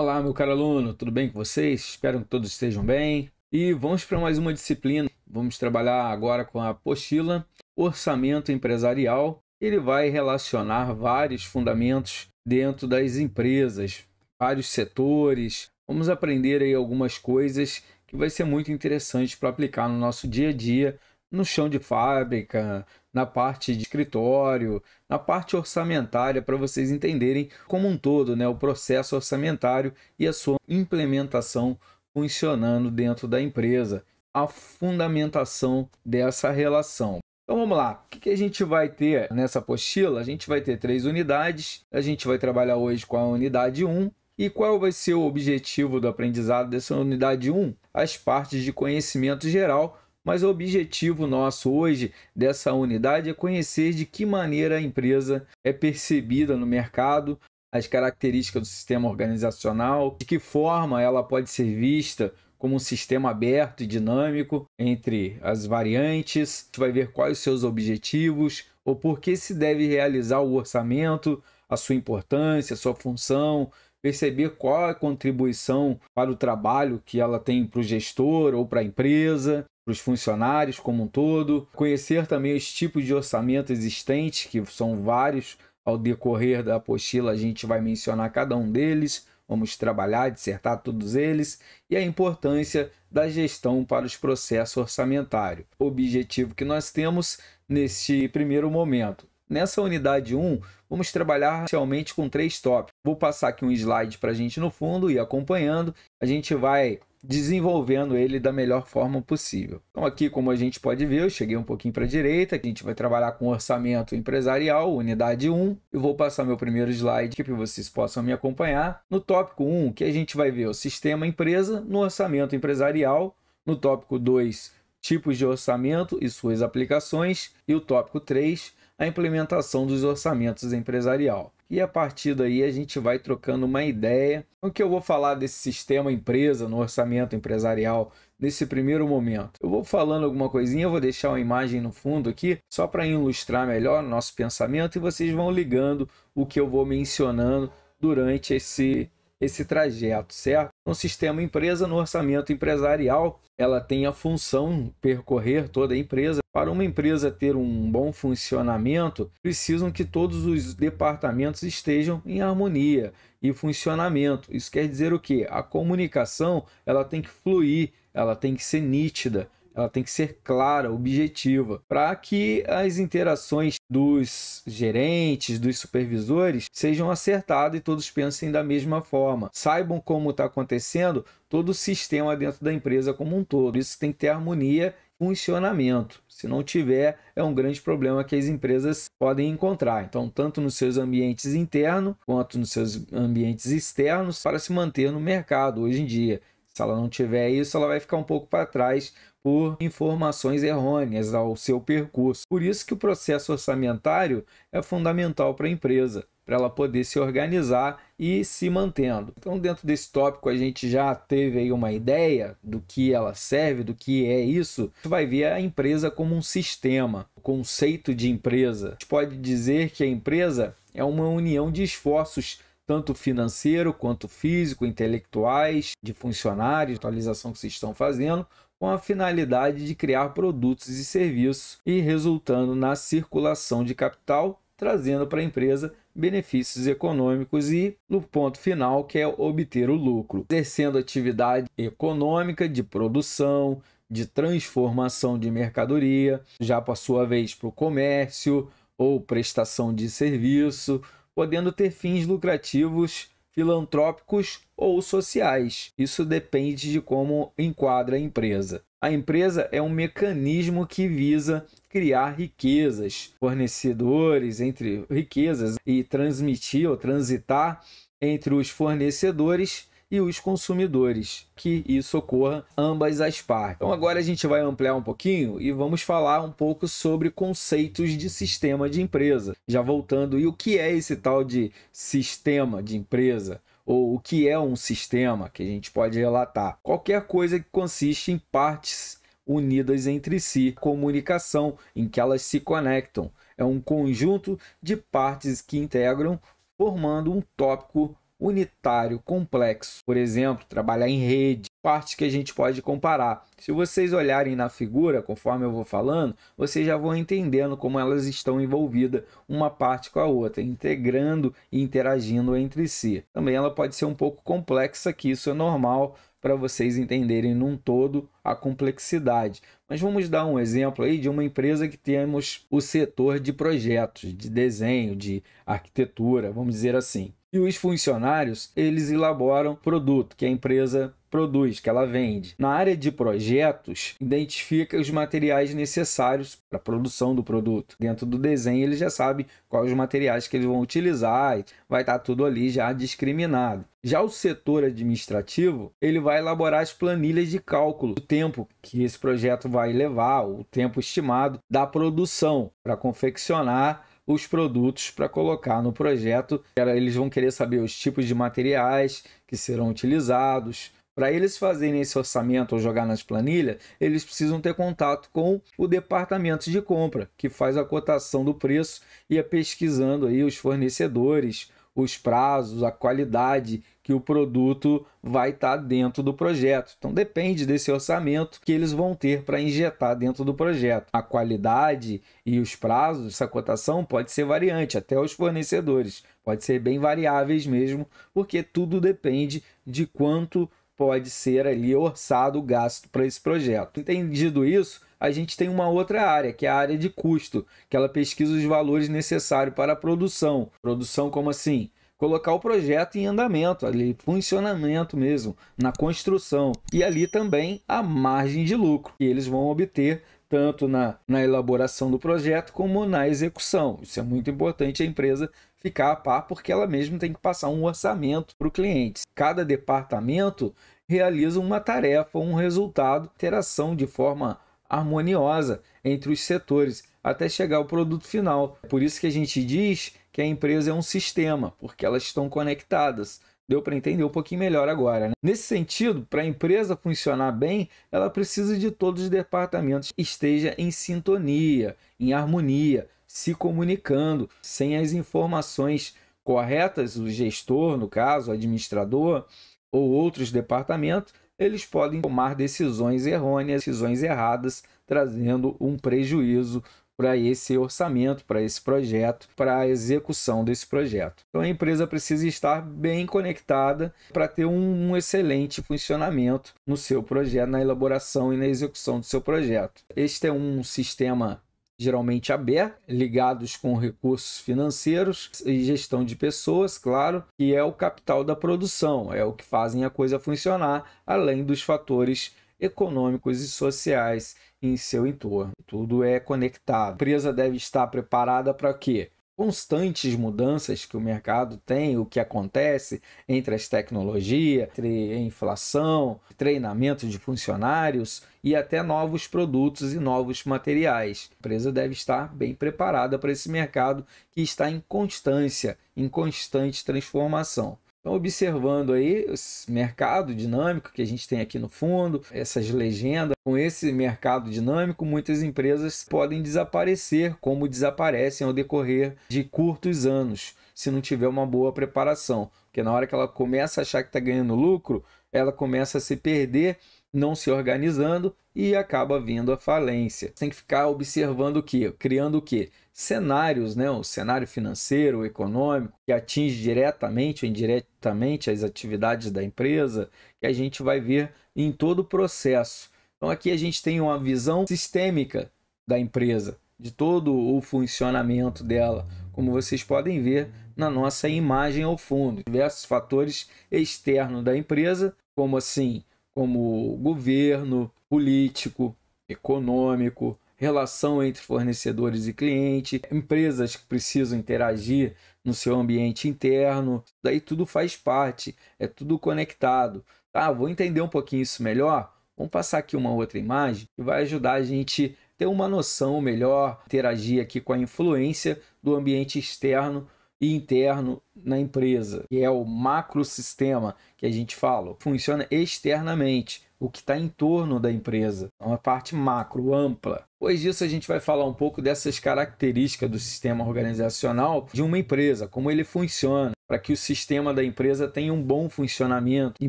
Olá, meu caro aluno, tudo bem com vocês? Espero que todos estejam bem. E vamos para mais uma disciplina. Vamos trabalhar agora com a apostila Orçamento Empresarial. Ele vai relacionar vários fundamentos dentro das empresas, vários setores. Vamos aprender aí algumas coisas que vai ser muito interessante para aplicar no nosso dia a dia, no chão de fábrica, na parte de escritório, na parte orçamentária, para vocês entenderem como um todo né, o processo orçamentário e a sua implementação funcionando dentro da empresa, a fundamentação dessa relação. Então vamos lá, o que a gente vai ter nessa apostila? A gente vai ter três unidades, a gente vai trabalhar hoje com a unidade 1, e qual vai ser o objetivo do aprendizado dessa unidade 1? As partes de conhecimento geral mas o objetivo nosso hoje dessa unidade é conhecer de que maneira a empresa é percebida no mercado, as características do sistema organizacional, de que forma ela pode ser vista como um sistema aberto e dinâmico entre as variantes, vai ver quais os seus objetivos, ou por que se deve realizar o orçamento, a sua importância, a sua função, perceber qual a contribuição para o trabalho que ela tem para o gestor ou para a empresa, para os funcionários como um todo, conhecer também os tipos de orçamento existentes, que são vários. Ao decorrer da apostila, a gente vai mencionar cada um deles, vamos trabalhar, dissertar todos eles, e a importância da gestão para os processos orçamentários. Objetivo que nós temos neste primeiro momento Nessa unidade 1, vamos trabalhar realmente com três tópicos. Vou passar aqui um slide para a gente no fundo e acompanhando. A gente vai desenvolvendo ele da melhor forma possível. Então aqui, como a gente pode ver, eu cheguei um pouquinho para a direita, a gente vai trabalhar com orçamento empresarial, unidade 1. Eu vou passar meu primeiro slide aqui para vocês possam me acompanhar. No tópico 1, que a gente vai ver o sistema empresa, no orçamento empresarial, no tópico 2, tipos de orçamento e suas aplicações, e o tópico 3, a implementação dos orçamentos empresarial. E a partir daí a gente vai trocando uma ideia. O que eu vou falar desse sistema empresa no orçamento empresarial nesse primeiro momento? Eu vou falando alguma coisinha, vou deixar uma imagem no fundo aqui só para ilustrar melhor o nosso pensamento e vocês vão ligando o que eu vou mencionando durante esse esse trajeto, certo? no sistema empresa, no orçamento empresarial, ela tem a função percorrer toda a empresa. Para uma empresa ter um bom funcionamento, precisam que todos os departamentos estejam em harmonia e funcionamento. Isso quer dizer o quê? A comunicação ela tem que fluir, ela tem que ser nítida ela tem que ser clara, objetiva, para que as interações dos gerentes, dos supervisores sejam acertadas e todos pensem da mesma forma, saibam como está acontecendo todo o sistema dentro da empresa como um todo. Isso tem que ter harmonia funcionamento. Se não tiver, é um grande problema que as empresas podem encontrar. Então, tanto nos seus ambientes internos quanto nos seus ambientes externos, para se manter no mercado hoje em dia. Se ela não tiver isso, ela vai ficar um pouco para trás por informações errôneas ao seu percurso. Por isso que o processo orçamentário é fundamental para a empresa, para ela poder se organizar e se mantendo. Então, dentro desse tópico, a gente já teve aí uma ideia do que ela serve, do que é isso. Você vai ver a empresa como um sistema, o conceito de empresa. A gente pode dizer que a empresa é uma união de esforços tanto financeiro quanto físico, intelectuais, de funcionários, atualização que vocês estão fazendo, com a finalidade de criar produtos e serviços e resultando na circulação de capital, trazendo para a empresa benefícios econômicos e, no ponto final, que é obter o lucro, exercendo atividade econômica de produção, de transformação de mercadoria, já para sua vez para o comércio ou prestação de serviço, podendo ter fins lucrativos filantrópicos ou sociais. Isso depende de como enquadra a empresa. A empresa é um mecanismo que visa criar riquezas, fornecedores entre riquezas e transmitir ou transitar entre os fornecedores e os consumidores, que isso ocorra ambas as partes. Então agora a gente vai ampliar um pouquinho e vamos falar um pouco sobre conceitos de sistema de empresa. Já voltando, e o que é esse tal de sistema de empresa? ou o que é um sistema que a gente pode relatar. Qualquer coisa que consiste em partes unidas entre si, comunicação em que elas se conectam. É um conjunto de partes que integram formando um tópico unitário complexo, por exemplo, trabalhar em rede, partes que a gente pode comparar. Se vocês olharem na figura, conforme eu vou falando, vocês já vão entendendo como elas estão envolvidas uma parte com a outra, integrando e interagindo entre si. Também ela pode ser um pouco complexa, que isso é normal para vocês entenderem num todo a complexidade. Mas vamos dar um exemplo aí de uma empresa que temos o setor de projetos, de desenho, de arquitetura, vamos dizer assim. E os funcionários, eles elaboram produto que a empresa produz, que ela vende. Na área de projetos, identifica os materiais necessários para a produção do produto. Dentro do desenho, ele já sabe quais os materiais que eles vão utilizar, vai estar tá tudo ali já discriminado. Já o setor administrativo, ele vai elaborar as planilhas de cálculo do tempo que esse projeto vai levar, o tempo estimado da produção para confeccionar os produtos para colocar no projeto. Eles vão querer saber os tipos de materiais que serão utilizados. Para eles fazerem esse orçamento ou jogar nas planilhas, eles precisam ter contato com o departamento de compra, que faz a cotação do preço e é pesquisando aí os fornecedores, os prazos, a qualidade que o produto vai estar tá dentro do projeto. Então depende desse orçamento que eles vão ter para injetar dentro do projeto. A qualidade e os prazos dessa cotação pode ser variante até os fornecedores, pode ser bem variáveis mesmo, porque tudo depende de quanto pode ser ali orçado o gasto para esse projeto. Entendido isso, a gente tem uma outra área, que é a área de custo, que ela pesquisa os valores necessários para a produção. Produção como assim? colocar o projeto em andamento, ali, funcionamento mesmo, na construção. E ali também a margem de lucro que eles vão obter tanto na, na elaboração do projeto como na execução. Isso é muito importante a empresa ficar a par, porque ela mesma tem que passar um orçamento para o cliente. Cada departamento realiza uma tarefa, um resultado, interação de forma harmoniosa entre os setores até chegar ao produto final. Por isso que a gente diz que a empresa é um sistema, porque elas estão conectadas. Deu para entender um pouquinho melhor agora. Né? Nesse sentido, para a empresa funcionar bem, ela precisa de todos os departamentos esteja em sintonia, em harmonia, se comunicando. Sem as informações corretas, o gestor, no caso, o administrador ou outros departamentos, eles podem tomar decisões errôneas, decisões erradas, trazendo um prejuízo para esse orçamento, para esse projeto, para a execução desse projeto. Então a empresa precisa estar bem conectada para ter um, um, excelente funcionamento no seu projeto, na elaboração e na execução do seu projeto. Este é um sistema geralmente aberto, ligados com recursos financeiros e gestão de pessoas, claro, que é o capital da produção, é o que fazem a coisa funcionar, além dos fatores econômicos e sociais em seu entorno. Tudo é conectado. A empresa deve estar preparada para quê? constantes mudanças que o mercado tem, o que acontece entre as tecnologias, entre a inflação, treinamento de funcionários e até novos produtos e novos materiais. A empresa deve estar bem preparada para esse mercado que está em constância, em constante transformação. Então, observando aí esse mercado dinâmico que a gente tem aqui no fundo, essas legendas, com esse mercado dinâmico, muitas empresas podem desaparecer, como desaparecem ao decorrer de curtos anos, se não tiver uma boa preparação. Porque na hora que ela começa a achar que está ganhando lucro, ela começa a se perder, não se organizando e acaba vindo a falência. Você tem que ficar observando o que? Criando o que? cenários, né? o cenário financeiro, econômico, que atinge diretamente ou indiretamente as atividades da empresa, que a gente vai ver em todo o processo. Então aqui a gente tem uma visão sistêmica da empresa, de todo o funcionamento dela, como vocês podem ver na nossa imagem ao fundo. Diversos fatores externos da empresa, como assim, como governo, político, econômico, relação entre fornecedores e cliente, empresas que precisam interagir no seu ambiente interno. Daí tudo faz parte, é tudo conectado. Tá, vou entender um pouquinho isso melhor. Vamos passar aqui uma outra imagem que vai ajudar a gente ter uma noção melhor, interagir aqui com a influência do ambiente externo e interno na empresa, que é o macrosistema que a gente fala, funciona externamente o que está em torno da empresa, é uma parte macro, ampla. Depois disso, a gente vai falar um pouco dessas características do sistema organizacional de uma empresa, como ele funciona, para que o sistema da empresa tenha um bom funcionamento e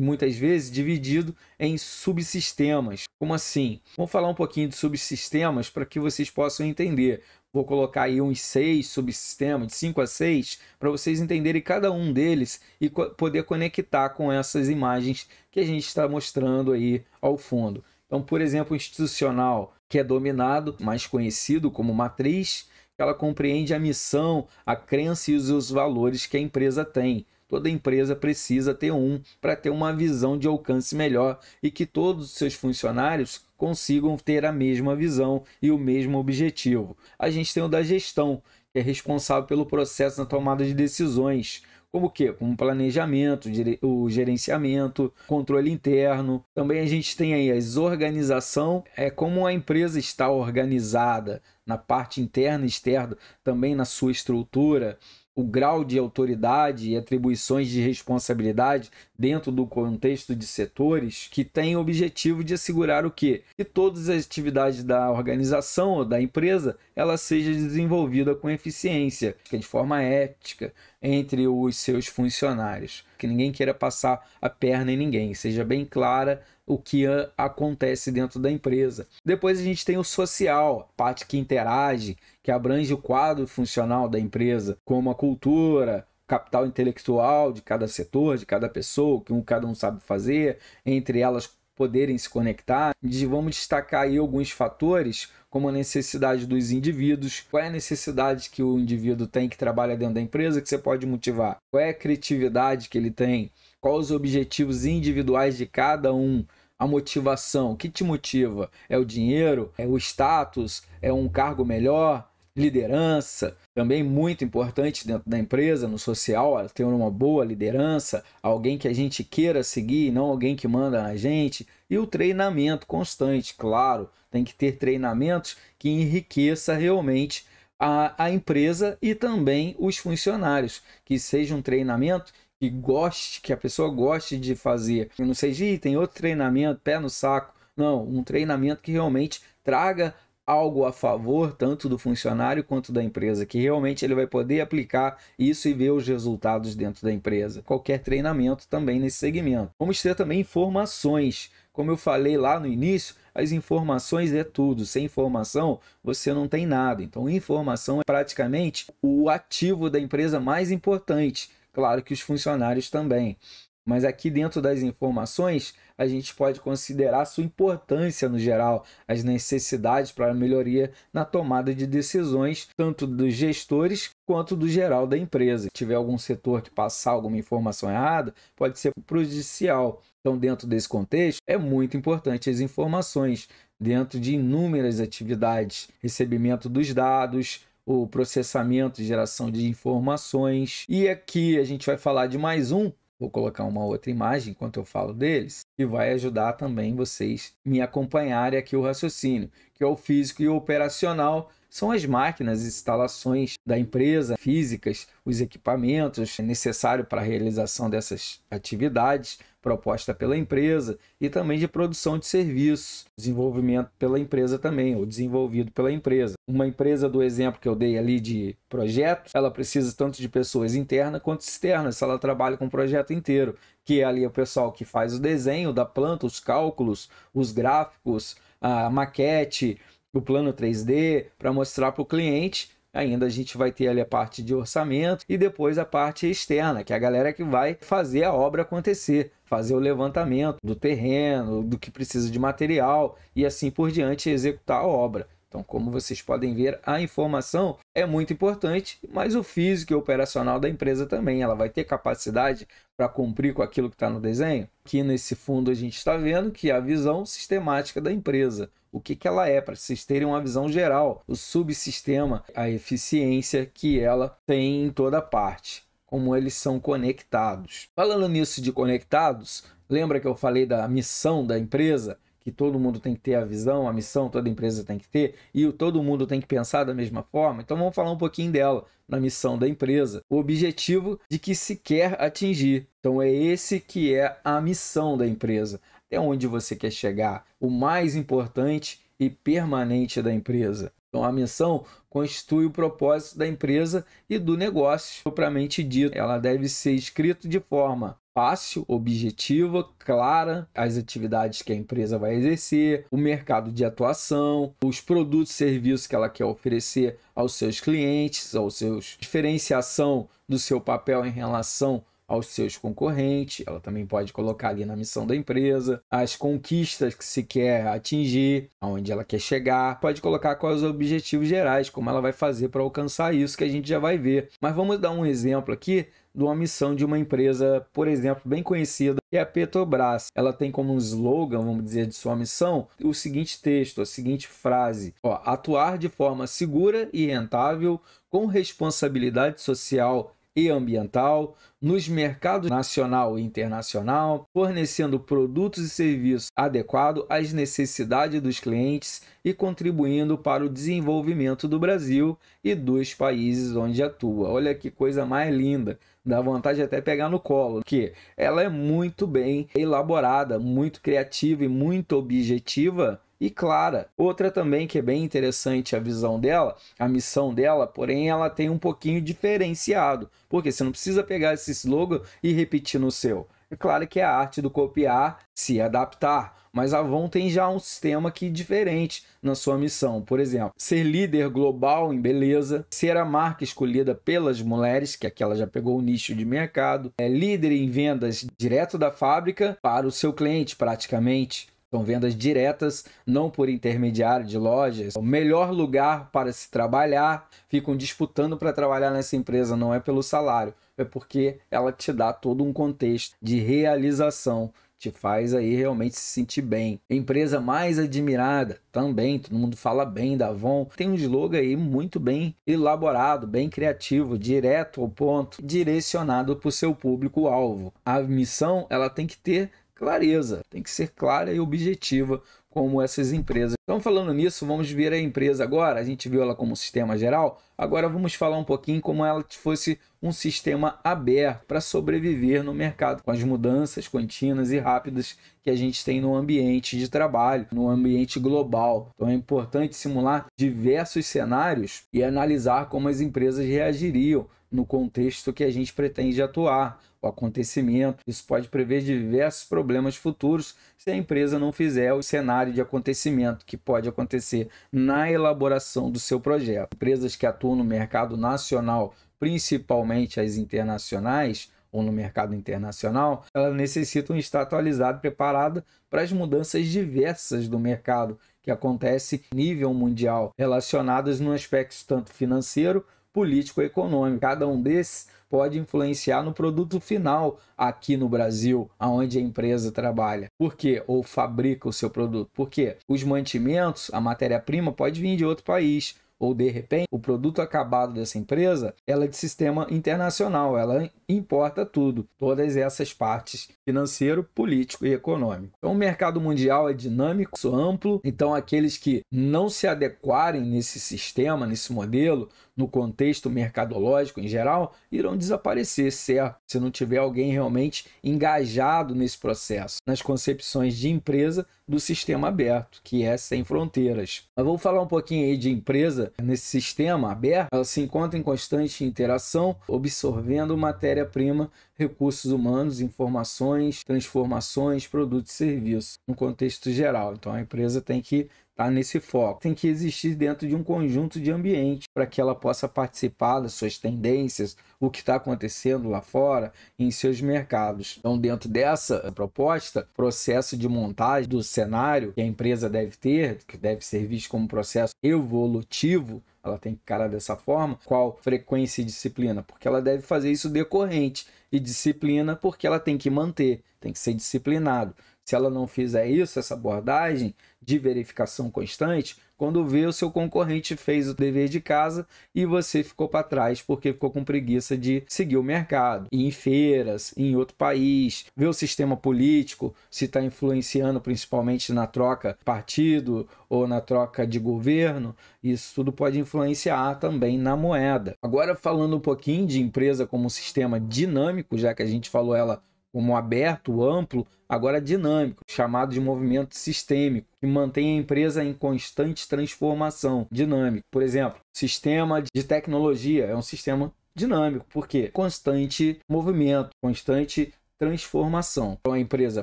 muitas vezes dividido em subsistemas. Como assim? Vamos falar um pouquinho de subsistemas para que vocês possam entender, Vou colocar aí uns seis subsistemas, de cinco a seis para vocês entenderem cada um deles e co poder conectar com essas imagens que a gente está mostrando aí ao fundo. Então, por exemplo, o institucional, que é dominado, mais conhecido como matriz, ela compreende a missão, a crença e os valores que a empresa tem. Toda empresa precisa ter um para ter uma visão de alcance melhor e que todos os seus funcionários consigam ter a mesma visão e o mesmo objetivo. A gente tem o da gestão, que é responsável pelo processo na tomada de decisões, como o quê? Como planejamento, o gerenciamento, controle interno. Também a gente tem aí as organização, é como a empresa está organizada na parte interna e externa, também na sua estrutura o grau de autoridade e atribuições de responsabilidade dentro do contexto de setores que tem o objetivo de assegurar o quê? Que todas as atividades da organização ou da empresa ela seja desenvolvida com eficiência, é de forma ética entre os seus funcionários, que ninguém queira passar a perna em ninguém, seja bem clara o que acontece dentro da empresa. Depois a gente tem o social, parte que interage, que abrange o quadro funcional da empresa, como a cultura, capital intelectual de cada setor, de cada pessoa, o que um, cada um sabe fazer, entre elas poderem se conectar. E vamos destacar aí alguns fatores, como a necessidade dos indivíduos, qual é a necessidade que o indivíduo tem que trabalha dentro da empresa que você pode motivar, qual é a criatividade que ele tem, quais os objetivos individuais de cada um. A motivação, o que te motiva? É o dinheiro? É o status? É um cargo melhor? liderança, também muito importante dentro da empresa, no social, ter uma boa liderança, alguém que a gente queira seguir, não alguém que manda na gente, e o treinamento constante, claro, tem que ter treinamentos que enriqueça realmente a, a empresa e também os funcionários, que seja um treinamento que goste, que a pessoa goste de fazer, não seja, tem outro treinamento, pé no saco, não, um treinamento que realmente traga algo a favor tanto do funcionário quanto da empresa, que realmente ele vai poder aplicar isso e ver os resultados dentro da empresa. Qualquer treinamento também nesse segmento. Vamos ter também informações. Como eu falei lá no início, as informações é tudo. Sem informação, você não tem nada. Então, informação é praticamente o ativo da empresa mais importante. Claro que os funcionários também. Mas aqui dentro das informações, a gente pode considerar sua importância no geral, as necessidades para melhoria na tomada de decisões, tanto dos gestores quanto do geral da empresa. Se tiver algum setor que passar alguma informação errada, pode ser prejudicial. Então, dentro desse contexto, é muito importante as informações dentro de inúmeras atividades, recebimento dos dados, o processamento, geração de informações. E aqui a gente vai falar de mais um Vou colocar uma outra imagem enquanto eu falo deles, que vai ajudar também vocês me acompanharem aqui o raciocínio, que é o físico e o operacional, são as máquinas, instalações da empresa, físicas, os equipamentos necessários para a realização dessas atividades proposta pela empresa e também de produção de serviços, desenvolvimento pela empresa também, ou desenvolvido pela empresa. Uma empresa do exemplo que eu dei ali de projetos, ela precisa tanto de pessoas internas quanto externas, se ela trabalha com o projeto inteiro, que é ali o pessoal que faz o desenho da planta, os cálculos, os gráficos, a maquete, o plano 3D para mostrar para o cliente. Ainda a gente vai ter ali a parte de orçamento e depois a parte externa, que é a galera que vai fazer a obra acontecer, fazer o levantamento do terreno, do que precisa de material e assim por diante executar a obra. Então, como vocês podem ver, a informação é muito importante, mas o físico e operacional da empresa também. Ela vai ter capacidade para cumprir com aquilo que está no desenho. Aqui nesse fundo a gente está vendo que é a visão sistemática da empresa o que, que ela é, para vocês terem uma visão geral, o subsistema, a eficiência que ela tem em toda parte, como eles são conectados. Falando nisso de conectados, lembra que eu falei da missão da empresa? que todo mundo tem que ter a visão, a missão, toda empresa tem que ter, e todo mundo tem que pensar da mesma forma. Então vamos falar um pouquinho dela, na missão da empresa, o objetivo de que se quer atingir. Então é esse que é a missão da empresa até onde você quer chegar, o mais importante e permanente da empresa. Então, a missão constitui o propósito da empresa e do negócio propriamente dito. Ela deve ser escrita de forma fácil, objetiva, clara, as atividades que a empresa vai exercer, o mercado de atuação, os produtos e serviços que ela quer oferecer aos seus clientes, aos seus diferenciação do seu papel em relação aos seus concorrentes, ela também pode colocar ali na missão da empresa, as conquistas que se quer atingir, aonde ela quer chegar, pode colocar quais os objetivos gerais, como ela vai fazer para alcançar isso, que a gente já vai ver. Mas vamos dar um exemplo aqui de uma missão de uma empresa, por exemplo, bem conhecida, que é a Petrobras. Ela tem como um slogan, vamos dizer, de sua missão, o seguinte texto, a seguinte frase: ó, atuar de forma segura e rentável, com responsabilidade social e ambiental, nos mercados nacional e internacional, fornecendo produtos e serviços adequados às necessidades dos clientes e contribuindo para o desenvolvimento do Brasil e dos países onde atua. Olha que coisa mais linda! Dá vontade até pegar no colo, que ela é muito bem elaborada, muito criativa e muito objetiva e clara. Outra também que é bem interessante a visão dela, a missão dela, porém ela tem um pouquinho diferenciado, porque você não precisa pegar esse slogan e repetir no seu. É claro que é a arte do copiar, se adaptar, mas a Avon tem já um sistema que é diferente na sua missão. Por exemplo, ser líder global em beleza, ser a marca escolhida pelas mulheres, que aquela já pegou o nicho de mercado, é líder em vendas direto da fábrica para o seu cliente praticamente, são vendas diretas, não por intermediário de lojas. O melhor lugar para se trabalhar, ficam disputando para trabalhar nessa empresa, não é pelo salário, é porque ela te dá todo um contexto de realização, te faz aí realmente se sentir bem. Empresa mais admirada também, todo mundo fala bem da Avon. Tem um slogan aí muito bem elaborado, bem criativo, direto ao ponto, direcionado para o seu público-alvo. A missão ela tem que ter clareza, tem que ser clara e objetiva como essas empresas. Então, falando nisso, vamos ver a empresa agora. A gente viu ela como sistema geral, agora vamos falar um pouquinho como ela fosse um sistema aberto para sobreviver no mercado, com as mudanças contínuas e rápidas que a gente tem no ambiente de trabalho, no ambiente global. Então, é importante simular diversos cenários e analisar como as empresas reagiriam no contexto que a gente pretende atuar o acontecimento. Isso pode prever diversos problemas futuros se a empresa não fizer o cenário de acontecimento que pode acontecer na elaboração do seu projeto. Empresas que atuam no mercado nacional, principalmente as internacionais, ou no mercado internacional, elas necessitam estar atualizada e preparada para as mudanças diversas do mercado que acontece nível mundial, relacionadas no aspecto tanto financeiro, político e econômico. Cada um desses pode influenciar no produto final aqui no Brasil, aonde a empresa trabalha. Por quê? Ou fabrica o seu produto. Porque os mantimentos, a matéria-prima pode vir de outro país, ou de repente o produto acabado dessa empresa, ela é de sistema internacional, ela importa tudo, todas essas partes financeiro, político e econômico. Então, o mercado mundial é dinâmico, amplo, então aqueles que não se adequarem nesse sistema, nesse modelo, no contexto mercadológico em geral, irão desaparecer se, se não tiver alguém realmente engajado nesse processo, nas concepções de empresa do sistema aberto, que é sem fronteiras. Mas vamos falar um pouquinho aí de empresa. Nesse sistema aberto, ela se encontra em constante interação, absorvendo matéria-prima, recursos humanos, informações, transformações, produtos e serviços, no contexto geral. Então a empresa tem que tá nesse foco. Tem que existir dentro de um conjunto de ambiente para que ela possa participar das suas tendências, o que está acontecendo lá fora em seus mercados. Então, dentro dessa proposta, processo de montagem do cenário que a empresa deve ter, que deve ser visto como processo evolutivo, ela tem que encarar dessa forma. Qual frequência e disciplina? Porque ela deve fazer isso decorrente. E disciplina, porque ela tem que manter, tem que ser disciplinado. Se ela não fizer isso, essa abordagem, de verificação constante, quando vê o seu concorrente fez o dever de casa e você ficou para trás porque ficou com preguiça de seguir o mercado, ir em feiras, ir em outro país, ver o sistema político se está influenciando principalmente na troca partido ou na troca de governo, isso tudo pode influenciar também na moeda. Agora falando um pouquinho de empresa como um sistema dinâmico, já que a gente falou ela como aberto, amplo, agora dinâmico, chamado de movimento sistêmico, que mantém a empresa em constante transformação dinâmico. Por exemplo, sistema de tecnologia é um sistema dinâmico, porque constante movimento, constante transformação. Então a empresa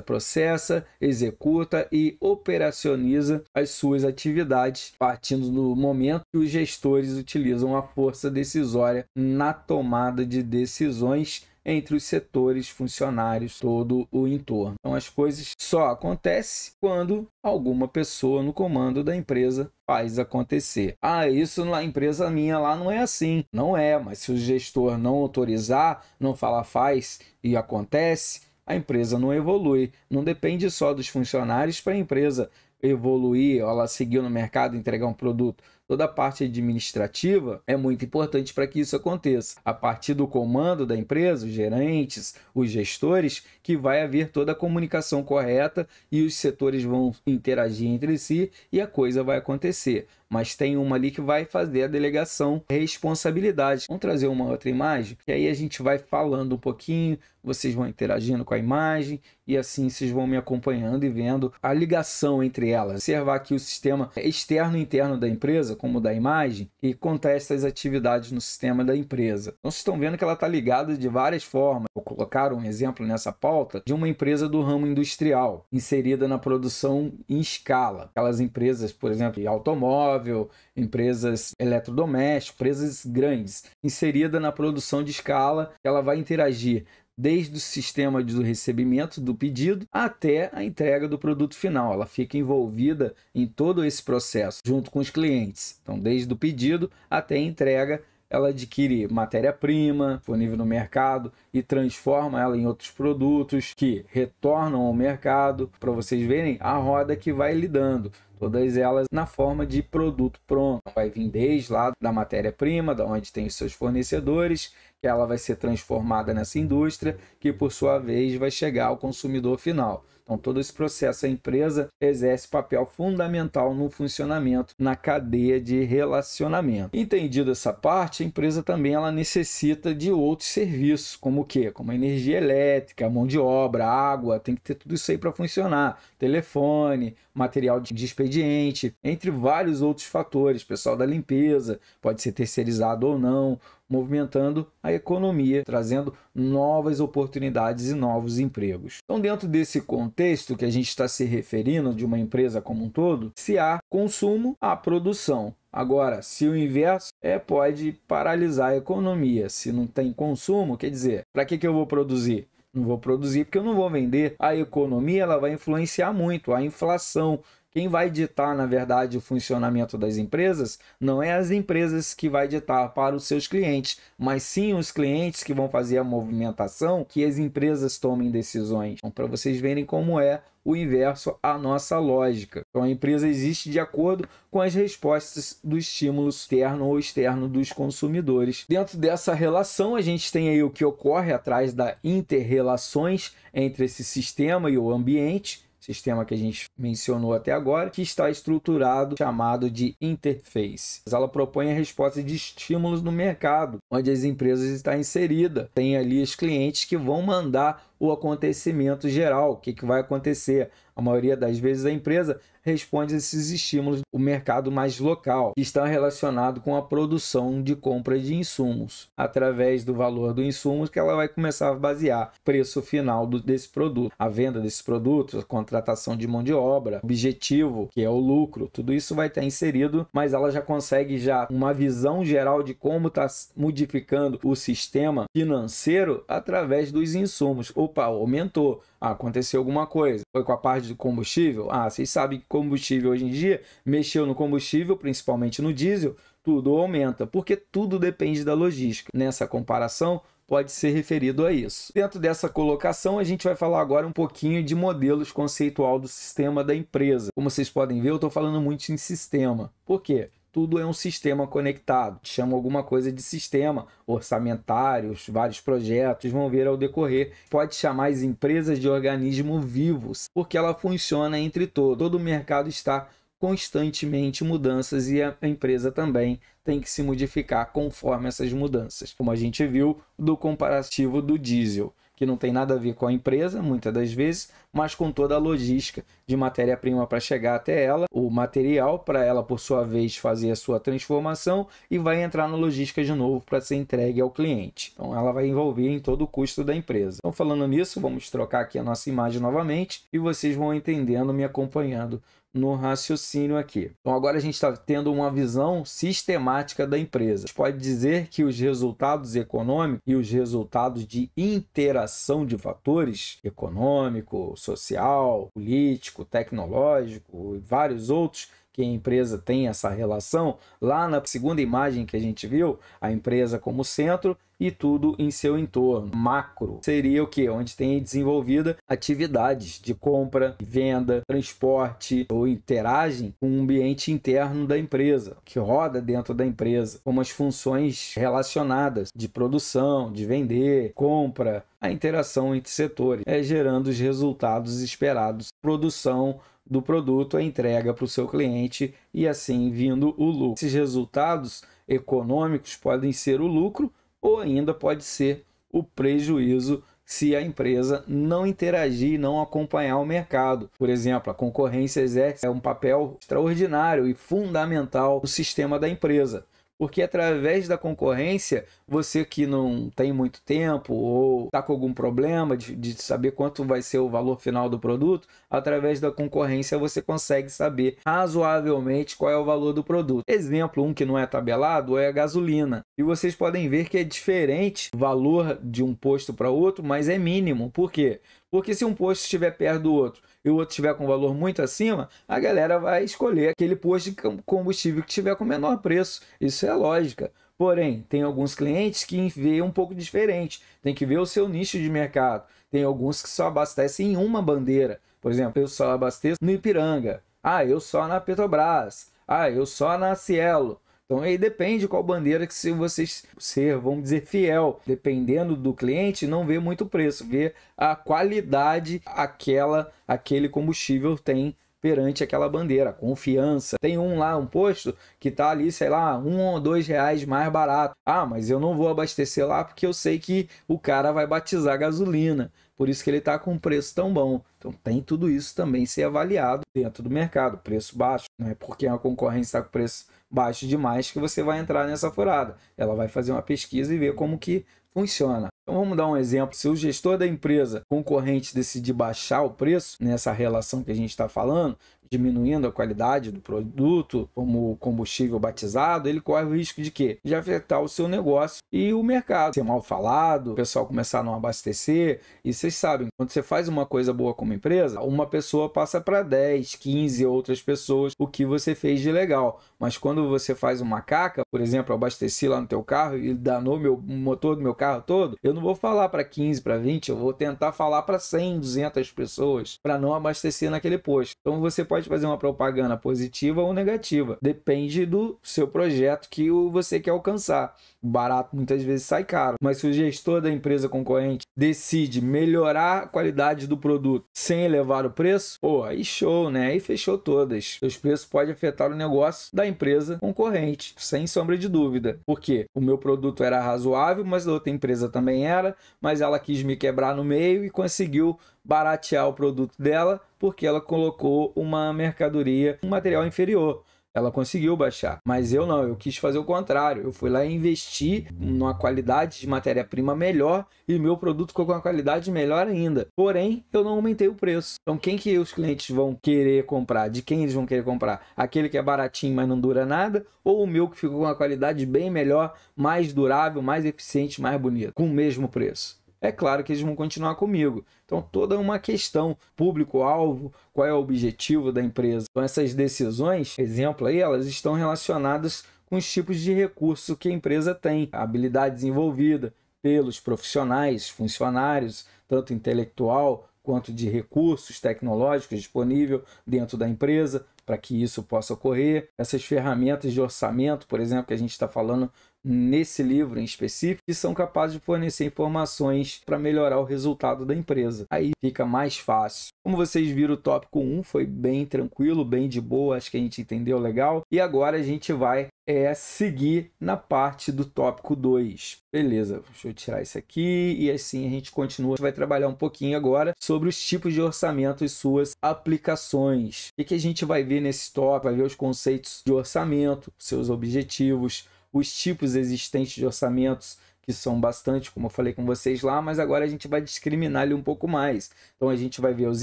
processa, executa e operacioniza as suas atividades partindo do momento que os gestores utilizam a força decisória na tomada de decisões entre os setores, funcionários, todo o entorno. Então as coisas só acontecem quando alguma pessoa no comando da empresa faz acontecer. Ah, isso na empresa minha lá não é assim. Não é, mas se o gestor não autorizar, não falar faz e acontece, a empresa não evolui. Não depende só dos funcionários para a empresa evoluir, ela seguiu no mercado, entregar um produto. Toda a parte administrativa é muito importante para que isso aconteça. A partir do comando da empresa, os gerentes, os gestores, que vai haver toda a comunicação correta e os setores vão interagir entre si e a coisa vai acontecer. Mas tem uma ali que vai fazer a delegação responsabilidade. Vamos trazer uma outra imagem, que aí a gente vai falando um pouquinho, vocês vão interagindo com a imagem e assim vocês vão me acompanhando e vendo a ligação entre elas. Observar aqui o sistema externo e interno da empresa, como da imagem, e contar essas atividades no sistema da empresa. Então vocês estão vendo que ela está ligada de várias formas. Vou colocar um exemplo nessa pauta de uma empresa do ramo industrial, inserida na produção em escala. Aquelas empresas, por exemplo, de automóvel, empresas eletrodomésticas, empresas grandes, inserida na produção de escala, ela vai interagir desde o sistema do recebimento do pedido até a entrega do produto final. Ela fica envolvida em todo esse processo junto com os clientes. Então, desde o pedido até a entrega, ela adquire matéria-prima disponível no mercado e transforma ela em outros produtos que retornam ao mercado para vocês verem a roda que vai lidando. Todas elas na forma de produto pronto. Então, vai vir desde lá da matéria-prima, da onde tem os seus fornecedores, que ela vai ser transformada nessa indústria, que por sua vez vai chegar ao consumidor final. Então, todo esse processo, a empresa exerce papel fundamental no funcionamento, na cadeia de relacionamento. Entendida essa parte, a empresa também ela necessita de outros serviços, como o quê? Como energia elétrica, mão de obra, água, tem que ter tudo isso aí para funcionar. Telefone, material de expediente, entre vários outros fatores, pessoal da limpeza, pode ser terceirizado ou não, movimentando a economia, trazendo novas oportunidades e novos empregos. Então, dentro desse contexto que a gente está se referindo de uma empresa como um todo, se há consumo, há produção. Agora, se o inverso é, pode paralisar a economia. Se não tem consumo, quer dizer, para que, que eu vou produzir? Não vou produzir porque eu não vou vender. A economia ela vai influenciar muito a inflação quem vai ditar, na verdade, o funcionamento das empresas não é as empresas que vai ditar para os seus clientes, mas sim os clientes que vão fazer a movimentação que as empresas tomem decisões. Então, para vocês verem como é o inverso à nossa lógica. Então, a empresa existe de acordo com as respostas do estímulo externo ou externo dos consumidores. Dentro dessa relação, a gente tem aí o que ocorre atrás da interrelações entre esse sistema e o ambiente, sistema que a gente mencionou até agora, que está estruturado chamado de interface. Ela propõe a resposta de estímulos no mercado, onde as empresas estão inseridas. Tem ali os clientes que vão mandar o acontecimento geral, o que, que vai acontecer. A maioria das vezes a empresa responde a esses estímulos do mercado mais local, que está relacionado com a produção de compra de insumos, através do valor do insumo que ela vai começar a basear preço final do, desse produto, a venda desses produtos, a contratação de mão de obra, objetivo, que é o lucro, tudo isso vai estar inserido, mas ela já consegue já uma visão geral de como está modificando o sistema financeiro através dos insumos, ou opa, aumentou, ah, aconteceu alguma coisa. Foi com a parte do combustível? Ah, vocês sabem que combustível hoje em dia, mexeu no combustível, principalmente no diesel, tudo aumenta, porque tudo depende da logística. Nessa comparação, pode ser referido a isso. Dentro dessa colocação, a gente vai falar agora um pouquinho de modelos conceitual do sistema da empresa. Como vocês podem ver, eu estou falando muito em sistema. Por quê? tudo é um sistema conectado. Chama alguma coisa de sistema, orçamentários, vários projetos vão vir ao decorrer. Pode chamar as empresas de organismo vivos, porque ela funciona entre todos. Todo o mercado está constantemente mudanças e a empresa também tem que se modificar conforme essas mudanças, como a gente viu do comparativo do diesel que não tem nada a ver com a empresa, muitas das vezes, mas com toda a logística de matéria-prima para chegar até ela, o material para ela, por sua vez, fazer a sua transformação e vai entrar na logística de novo para ser entregue ao cliente. Então, ela vai envolver em todo o custo da empresa. Então, falando nisso, vamos trocar aqui a nossa imagem novamente e vocês vão entendendo, me acompanhando no raciocínio aqui. Então agora a gente está tendo uma visão sistemática da empresa. A gente pode dizer que os resultados econômicos e os resultados de interação de fatores econômico, social, político, tecnológico e vários outros que a empresa tem essa relação. Lá na segunda imagem que a gente viu, a empresa como centro e tudo em seu entorno. Macro seria o que? Onde tem desenvolvida atividades de compra, venda, transporte ou interagem com o ambiente interno da empresa, que roda dentro da empresa, como as funções relacionadas de produção, de vender, compra, a interação entre setores, é gerando os resultados esperados, produção do produto, a entrega para o seu cliente e assim vindo o lucro. Esses resultados econômicos podem ser o lucro ou ainda pode ser o prejuízo se a empresa não interagir e não acompanhar o mercado. Por exemplo, a concorrência exerce um papel extraordinário e fundamental no sistema da empresa porque através da concorrência, você que não tem muito tempo ou está com algum problema de, de, saber quanto vai ser o valor final do produto, através da concorrência você consegue saber razoavelmente qual é o valor do produto. Exemplo, um que não é tabelado é a gasolina. E vocês podem ver que é diferente o valor de um posto para outro, mas é mínimo. Por quê? Porque se um posto estiver perto do outro e o outro estiver com valor muito acima, a galera vai escolher aquele posto de combustível que tiver com menor preço. Isso é lógica. Porém, tem alguns clientes que veem um pouco diferente. Tem que ver o seu nicho de mercado. Tem alguns que só abastecem em uma bandeira. Por exemplo, eu só abasteço no Ipiranga. Ah, eu só na Petrobras. Ah, eu só na Cielo. Então aí depende qual bandeira que se vocês ser, vamos dizer, fiel. Dependendo do cliente, não vê muito preço, vê a qualidade aquela aquele combustível tem perante aquela bandeira, confiança. Tem um lá, um posto que tá ali, sei lá, um ou dois reais mais barato. Ah, mas eu não vou abastecer lá porque eu sei que o cara vai batizar gasolina. Por isso que ele está com um preço tão bom. Então tem tudo isso também ser avaliado dentro do mercado, preço baixo. Não é porque a concorrência está com preço baixo demais que você vai entrar nessa furada. Ela vai fazer uma pesquisa e ver como que funciona. Então vamos dar um exemplo. Se o gestor da empresa concorrente decidir baixar o preço nessa relação que a gente está falando, diminuindo a qualidade do produto, como o combustível batizado, ele corre o risco de quê? De afetar o seu negócio e o mercado. Ser mal falado, o pessoal começar a não abastecer. E vocês sabem, quando você faz uma coisa boa como empresa, uma pessoa passa para 10, 15 outras pessoas o que você fez de legal. Mas quando você faz uma caca, por exemplo, abasteci lá no teu carro e danou meu motor do meu carro todo, eu não vou falar para 15, para 20, eu vou tentar falar para 100, 200 pessoas para não abastecer naquele posto. Então você pode fazer uma propaganda positiva ou negativa, depende do seu projeto que você quer alcançar. Barato muitas vezes sai caro, mas se o gestor da empresa concorrente decide melhorar a qualidade do produto sem elevar o preço, pô, aí show, né? Aí fechou todas. Os preços podem afetar o negócio da empresa concorrente, sem sombra de dúvida. Porque o meu produto era razoável, mas a outra empresa também quem era, mas ela quis me quebrar no meio e conseguiu baratear o produto dela porque ela colocou uma mercadoria, um material inferior. Ela conseguiu baixar. Mas eu não, eu quis fazer o contrário. Eu fui lá e investi numa qualidade de matéria-prima melhor e meu produto ficou com uma qualidade melhor ainda. Porém, eu não aumentei o preço. Então, quem que os clientes vão querer comprar? De quem eles vão querer comprar? Aquele que é baratinho, mas não dura nada? Ou o meu que ficou com uma qualidade bem melhor, mais durável, mais eficiente, mais bonito, com o mesmo preço? é claro que eles vão continuar comigo. Então, toda uma questão, público-alvo, qual é o objetivo da empresa. Então, essas decisões, exemplo aí, elas estão relacionadas com os tipos de recurso que a empresa tem, a habilidade desenvolvida pelos profissionais, funcionários, tanto intelectual quanto de recursos tecnológicos disponível dentro da empresa para que isso possa ocorrer. Essas ferramentas de orçamento, por exemplo, que a gente está falando nesse livro em específico que são capazes de fornecer informações para melhorar o resultado da empresa. Aí fica mais fácil. Como vocês viram, o tópico 1 foi bem tranquilo, bem de boa, acho que a gente entendeu legal. E agora a gente vai é seguir na parte do tópico 2. Beleza, deixa eu tirar isso aqui e assim a gente continua. A gente vai trabalhar um pouquinho agora sobre os tipos de orçamento e suas aplicações. O que a gente vai ver nesse tópico? Vai ver os conceitos de orçamento, seus objetivos, os tipos existentes de orçamentos que são bastante, como eu falei com vocês lá, mas agora a gente vai discriminar ele um pouco mais. Então a gente vai ver os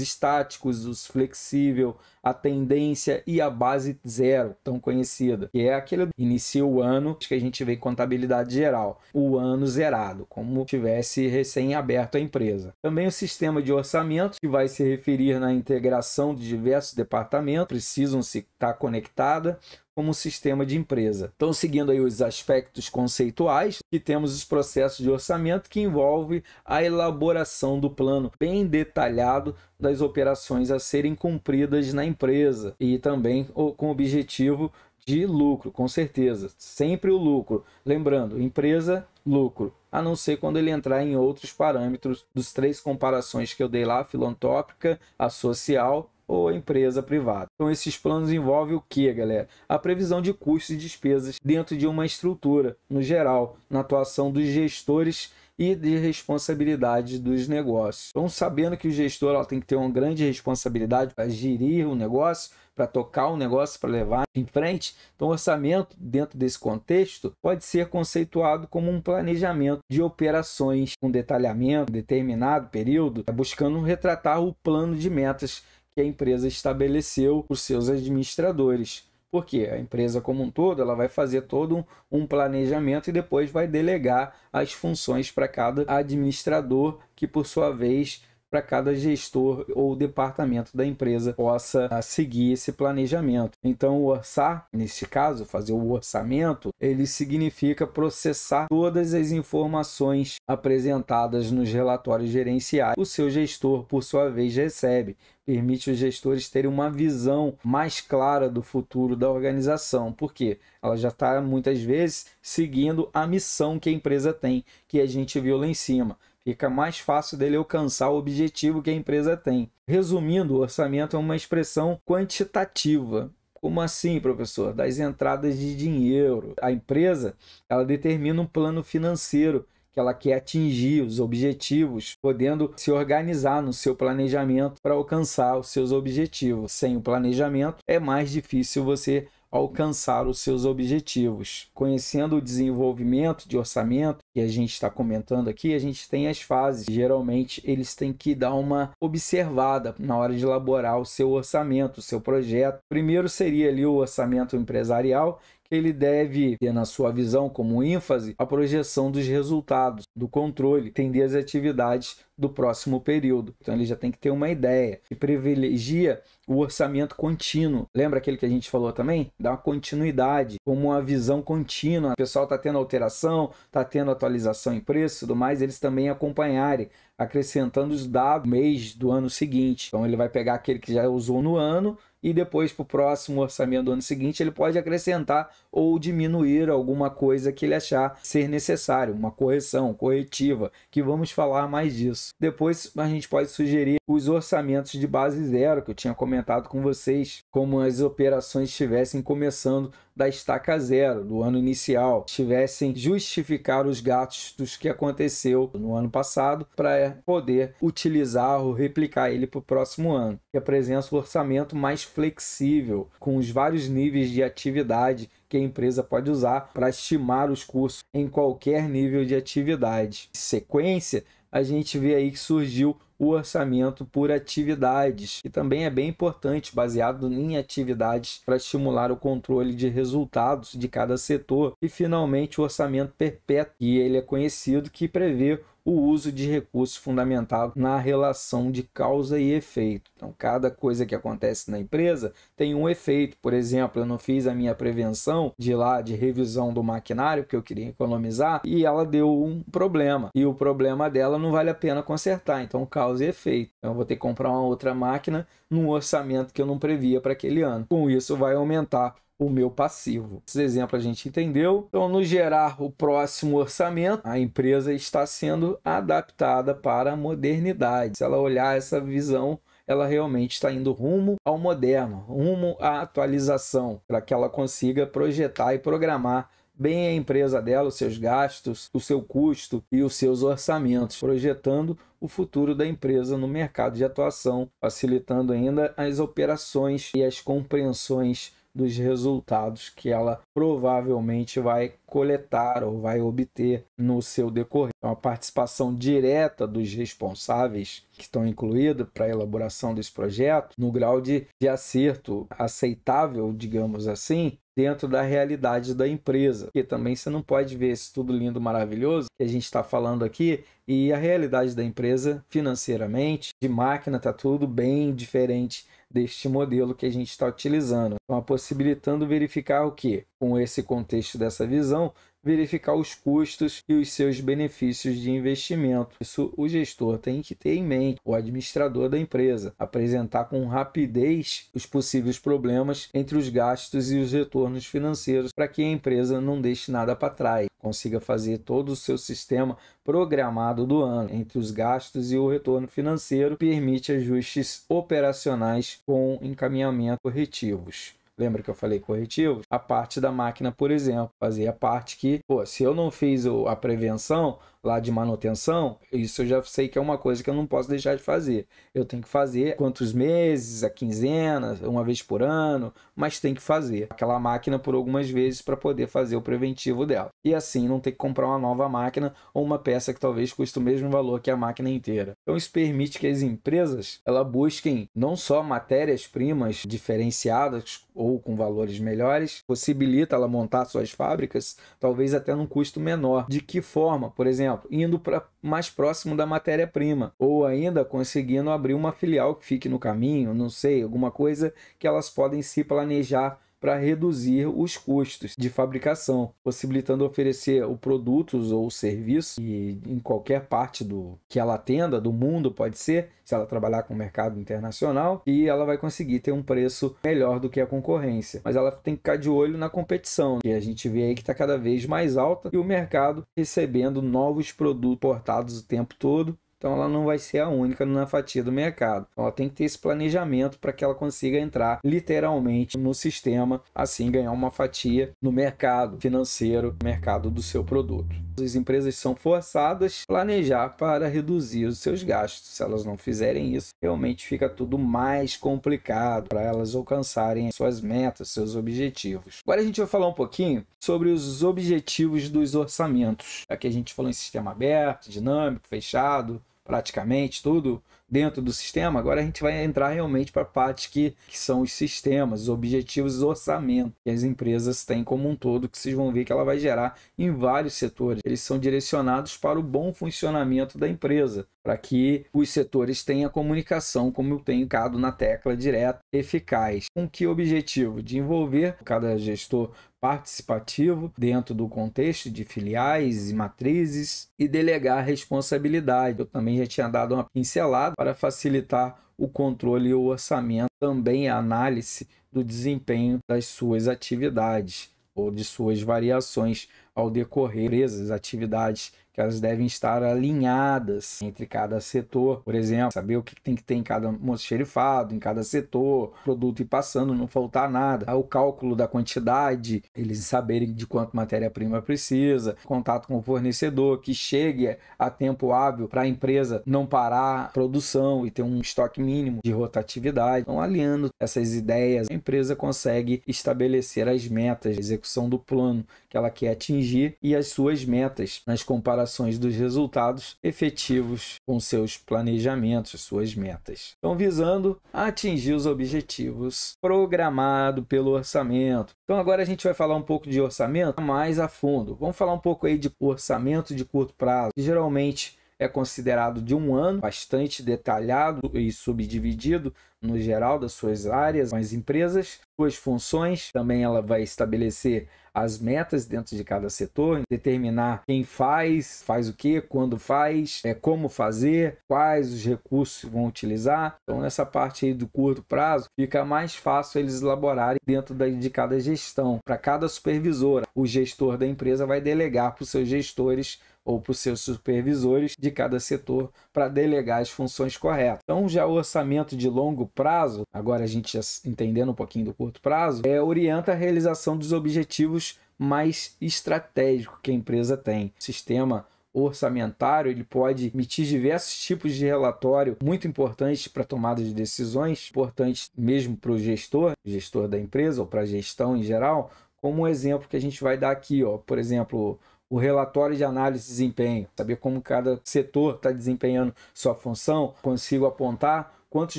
estáticos, os flexível, a tendência e a base zero, tão conhecida, que é aquele inicia o ano que a gente vê contabilidade geral, o ano zerado, como tivesse recém aberto a empresa. Também o sistema de orçamento, que vai se referir na integração de diversos departamentos, precisam se estar conectada, como sistema de empresa. Então, seguindo aí os aspectos conceituais, que temos os processos de orçamento que envolve a elaboração do plano bem detalhado das operações a serem cumpridas na empresa e também com o objetivo de lucro, com certeza, sempre o lucro. Lembrando, empresa, lucro, a não ser quando ele entrar em outros parâmetros dos três comparações que eu dei lá, filantrópica, a social ou empresa privada. Então esses planos envolvem o que, galera? A previsão de custos e despesas dentro de uma estrutura, no geral, na atuação dos gestores e de responsabilidade dos negócios. Então, sabendo que o gestor ela tem que ter uma grande responsabilidade para gerir o negócio, para tocar o negócio, para levar em frente, então o orçamento, dentro desse contexto, pode ser conceituado como um planejamento de operações com detalhamento, determinado período, buscando retratar o plano de metas que a empresa estabeleceu os seus administradores. Porque a empresa como um todo, ela vai fazer todo um planejamento e depois vai delegar as funções para cada administrador, que por sua vez para cada gestor ou departamento da empresa possa ah, seguir esse planejamento. Então, o orçar, neste caso, fazer o orçamento, ele significa processar todas as informações apresentadas nos relatórios gerenciais. O seu gestor, por sua vez, recebe permite os gestores terem uma visão mais clara do futuro da organização, porque ela já está muitas vezes seguindo a missão que a empresa tem, que a gente viu lá em cima. Fica mais fácil dele alcançar o objetivo que a empresa tem. Resumindo, o orçamento é uma expressão quantitativa, como assim, professor? Das entradas de dinheiro. A empresa ela determina um plano financeiro que ela quer atingir, os objetivos, podendo se organizar no seu planejamento para alcançar os seus objetivos. Sem o planejamento, é mais difícil você alcançar os seus objetivos. Conhecendo o desenvolvimento de orçamento que a gente está comentando aqui, a gente tem as fases. Geralmente eles têm que dar uma observada na hora de elaborar o seu orçamento, o seu projeto. Primeiro seria ali o orçamento empresarial, que ele deve ter na sua visão como ênfase a projeção dos resultados do controle, entender as atividades do próximo período. Então ele já tem que ter uma ideia e privilegia o orçamento contínuo. Lembra aquele que a gente falou também? Dá uma continuidade, como uma visão contínua. O pessoal está tendo alteração, está tendo atualização em preço e tudo mais, eles também acompanharem, acrescentando os dados mês do ano seguinte. Então ele vai pegar aquele que já usou no ano, e depois para o próximo orçamento do ano seguinte ele pode acrescentar ou diminuir alguma coisa que ele achar ser necessário, uma correção corretiva, que vamos falar mais disso. Depois a gente pode sugerir os orçamentos de base zero que eu tinha comentado com vocês, como as operações estivessem começando da estaca zero, do ano inicial, tivessem justificar os gastos que aconteceu no ano passado para é, poder utilizar ou replicar ele para o próximo ano. E apresenta um orçamento mais flexível, com os vários níveis de atividade que a empresa pode usar para estimar os custos em qualquer nível de atividade. Em sequência, a gente vê aí que surgiu o orçamento por atividades, que também é bem importante, baseado em atividades para estimular o controle de resultados de cada setor. E finalmente o orçamento perpétuo, que ele é conhecido, que prevê o uso de recurso fundamentado na relação de causa e efeito. Então, cada coisa que acontece na empresa tem um efeito. Por exemplo, eu não fiz a minha prevenção de lá de revisão do maquinário que eu queria economizar e ela deu um problema. E o problema dela não vale a pena consertar, então causa e efeito. Então, eu vou ter que comprar uma outra máquina num orçamento que eu não previa para aquele ano. Com isso vai aumentar o meu passivo. Esse exemplo a gente entendeu. Então, no gerar o próximo orçamento, a empresa está sendo adaptada para a modernidade. Se ela olhar essa visão, ela realmente está indo rumo ao moderno, rumo à atualização, para que ela consiga projetar e programar bem a empresa dela, os seus gastos, o seu custo e os seus orçamentos, projetando o futuro da empresa no mercado de atuação, facilitando ainda as operações e as compreensões dos resultados que ela provavelmente vai coletar ou vai obter no seu decorrer. Então, a participação direta dos responsáveis que estão incluídos para a elaboração desse projeto, no grau de, de acerto aceitável, digamos assim, dentro da realidade da empresa. Porque também você não pode ver isso tudo lindo, maravilhoso que a gente está falando aqui e a realidade da empresa financeiramente, de máquina, está tudo bem diferente deste modelo que a gente está utilizando, então, possibilitando verificar o que, com esse contexto dessa visão, verificar os custos e os seus benefícios de investimento. Isso o gestor tem que ter em mente, o administrador da empresa, apresentar com rapidez os possíveis problemas entre os gastos e os retornos financeiros para que a empresa não deixe nada para trás, consiga fazer todo o seu sistema programado do ano entre os gastos e o retorno financeiro, permite ajustes operacionais com encaminhamento corretivos. Lembra que eu falei corretivo A parte da máquina, por exemplo, fazer a parte que, pô, se eu não fiz a prevenção, lá de manutenção, isso eu já sei que é uma coisa que eu não posso deixar de fazer. Eu tenho que fazer quantos meses, a quinzena, uma vez por ano, mas tem que fazer aquela máquina por algumas vezes para poder fazer o preventivo dela. E assim não ter que comprar uma nova máquina ou uma peça que talvez custe o mesmo valor que a máquina inteira. Então isso permite que as empresas ela busquem não só matérias-primas diferenciadas ou com valores melhores, possibilita ela montar suas fábricas talvez até num custo menor. De que forma? Por exemplo, exemplo, indo para mais próximo da matéria-prima, ou ainda conseguindo abrir uma filial que fique no caminho, não sei, alguma coisa que elas podem se planejar para reduzir os custos de fabricação, possibilitando oferecer o produtos ou serviço e em qualquer parte do que ela atenda do mundo pode ser, se ela trabalhar com o mercado internacional, e ela vai conseguir ter um preço melhor do que a concorrência. Mas ela tem que ficar de olho na competição, que a gente vê aí que está cada vez mais alta e o mercado recebendo novos produtos portados o tempo todo então ela não vai ser a única na fatia do mercado. Ela tem que ter esse planejamento para que ela consiga entrar literalmente no sistema, assim ganhar uma fatia no mercado financeiro, mercado do seu produto. As empresas são forçadas a planejar para reduzir os seus gastos. Se elas não fizerem isso, realmente fica tudo mais complicado para elas alcançarem suas metas, seus objetivos. Agora a gente vai falar um pouquinho sobre os objetivos dos orçamentos. Aqui a gente falou em sistema aberto, dinâmico, fechado, praticamente tudo dentro do sistema, agora a gente vai entrar realmente para a parte que, que, são os sistemas, os objetivos o orçamento que as empresas têm como um todo, que vocês vão ver que ela vai gerar em vários setores. Eles são direcionados para o bom funcionamento da empresa, para que os setores tenham comunicação, como eu tenho cado na tecla direta, eficaz. Com que objetivo? De envolver cada gestor participativo dentro do contexto de filiais e matrizes e delegar responsabilidade. Eu também já tinha dado uma pincelada para facilitar o controle e o orçamento, também a análise do desempenho das suas atividades ou de suas variações ao decorrer das atividades que elas devem estar alinhadas entre cada setor. Por exemplo, saber o que tem que ter em cada xerifado, em cada setor, produto e passando, não faltar nada. O cálculo da quantidade, eles saberem de quanto matéria-prima precisa, contato com o fornecedor, que chegue a tempo hábil para a empresa não parar a produção e ter um estoque mínimo de rotatividade. Então, alinhando essas ideias, a empresa consegue estabelecer as metas, a execução do plano que ela quer atingir e as suas metas nas comparações dos resultados efetivos com seus planejamentos, suas metas. Então, visando atingir os objetivos programados pelo orçamento. Então, agora a gente vai falar um pouco de orçamento mais a fundo. Vamos falar um pouco aí de orçamento de curto prazo, que geralmente é considerado de um ano, bastante detalhado e subdividido no geral das suas áreas, as empresas, suas funções, também ela vai estabelecer as metas dentro de cada setor, determinar quem faz, faz o que, quando faz, é como fazer, quais os recursos vão utilizar. Então nessa parte aí do curto prazo fica mais fácil eles elaborarem dentro da, de cada gestão. Para cada supervisora, o gestor da empresa vai delegar para os seus gestores ou para os seus supervisores de cada setor para delegar as funções corretas. Então, já o orçamento de longo prazo, agora a gente já entendendo um pouquinho do curto prazo, é, orienta a realização dos objetivos mais estratégicos que a empresa tem. O sistema orçamentário, ele pode emitir diversos tipos de relatório muito importantes para tomada de decisões, importantes mesmo para o gestor, gestor da empresa ou para a gestão em geral, como um exemplo que a gente vai dar aqui, ó, por exemplo, o relatório de análise de desempenho, saber como cada setor está desempenhando sua função, consigo apontar quantos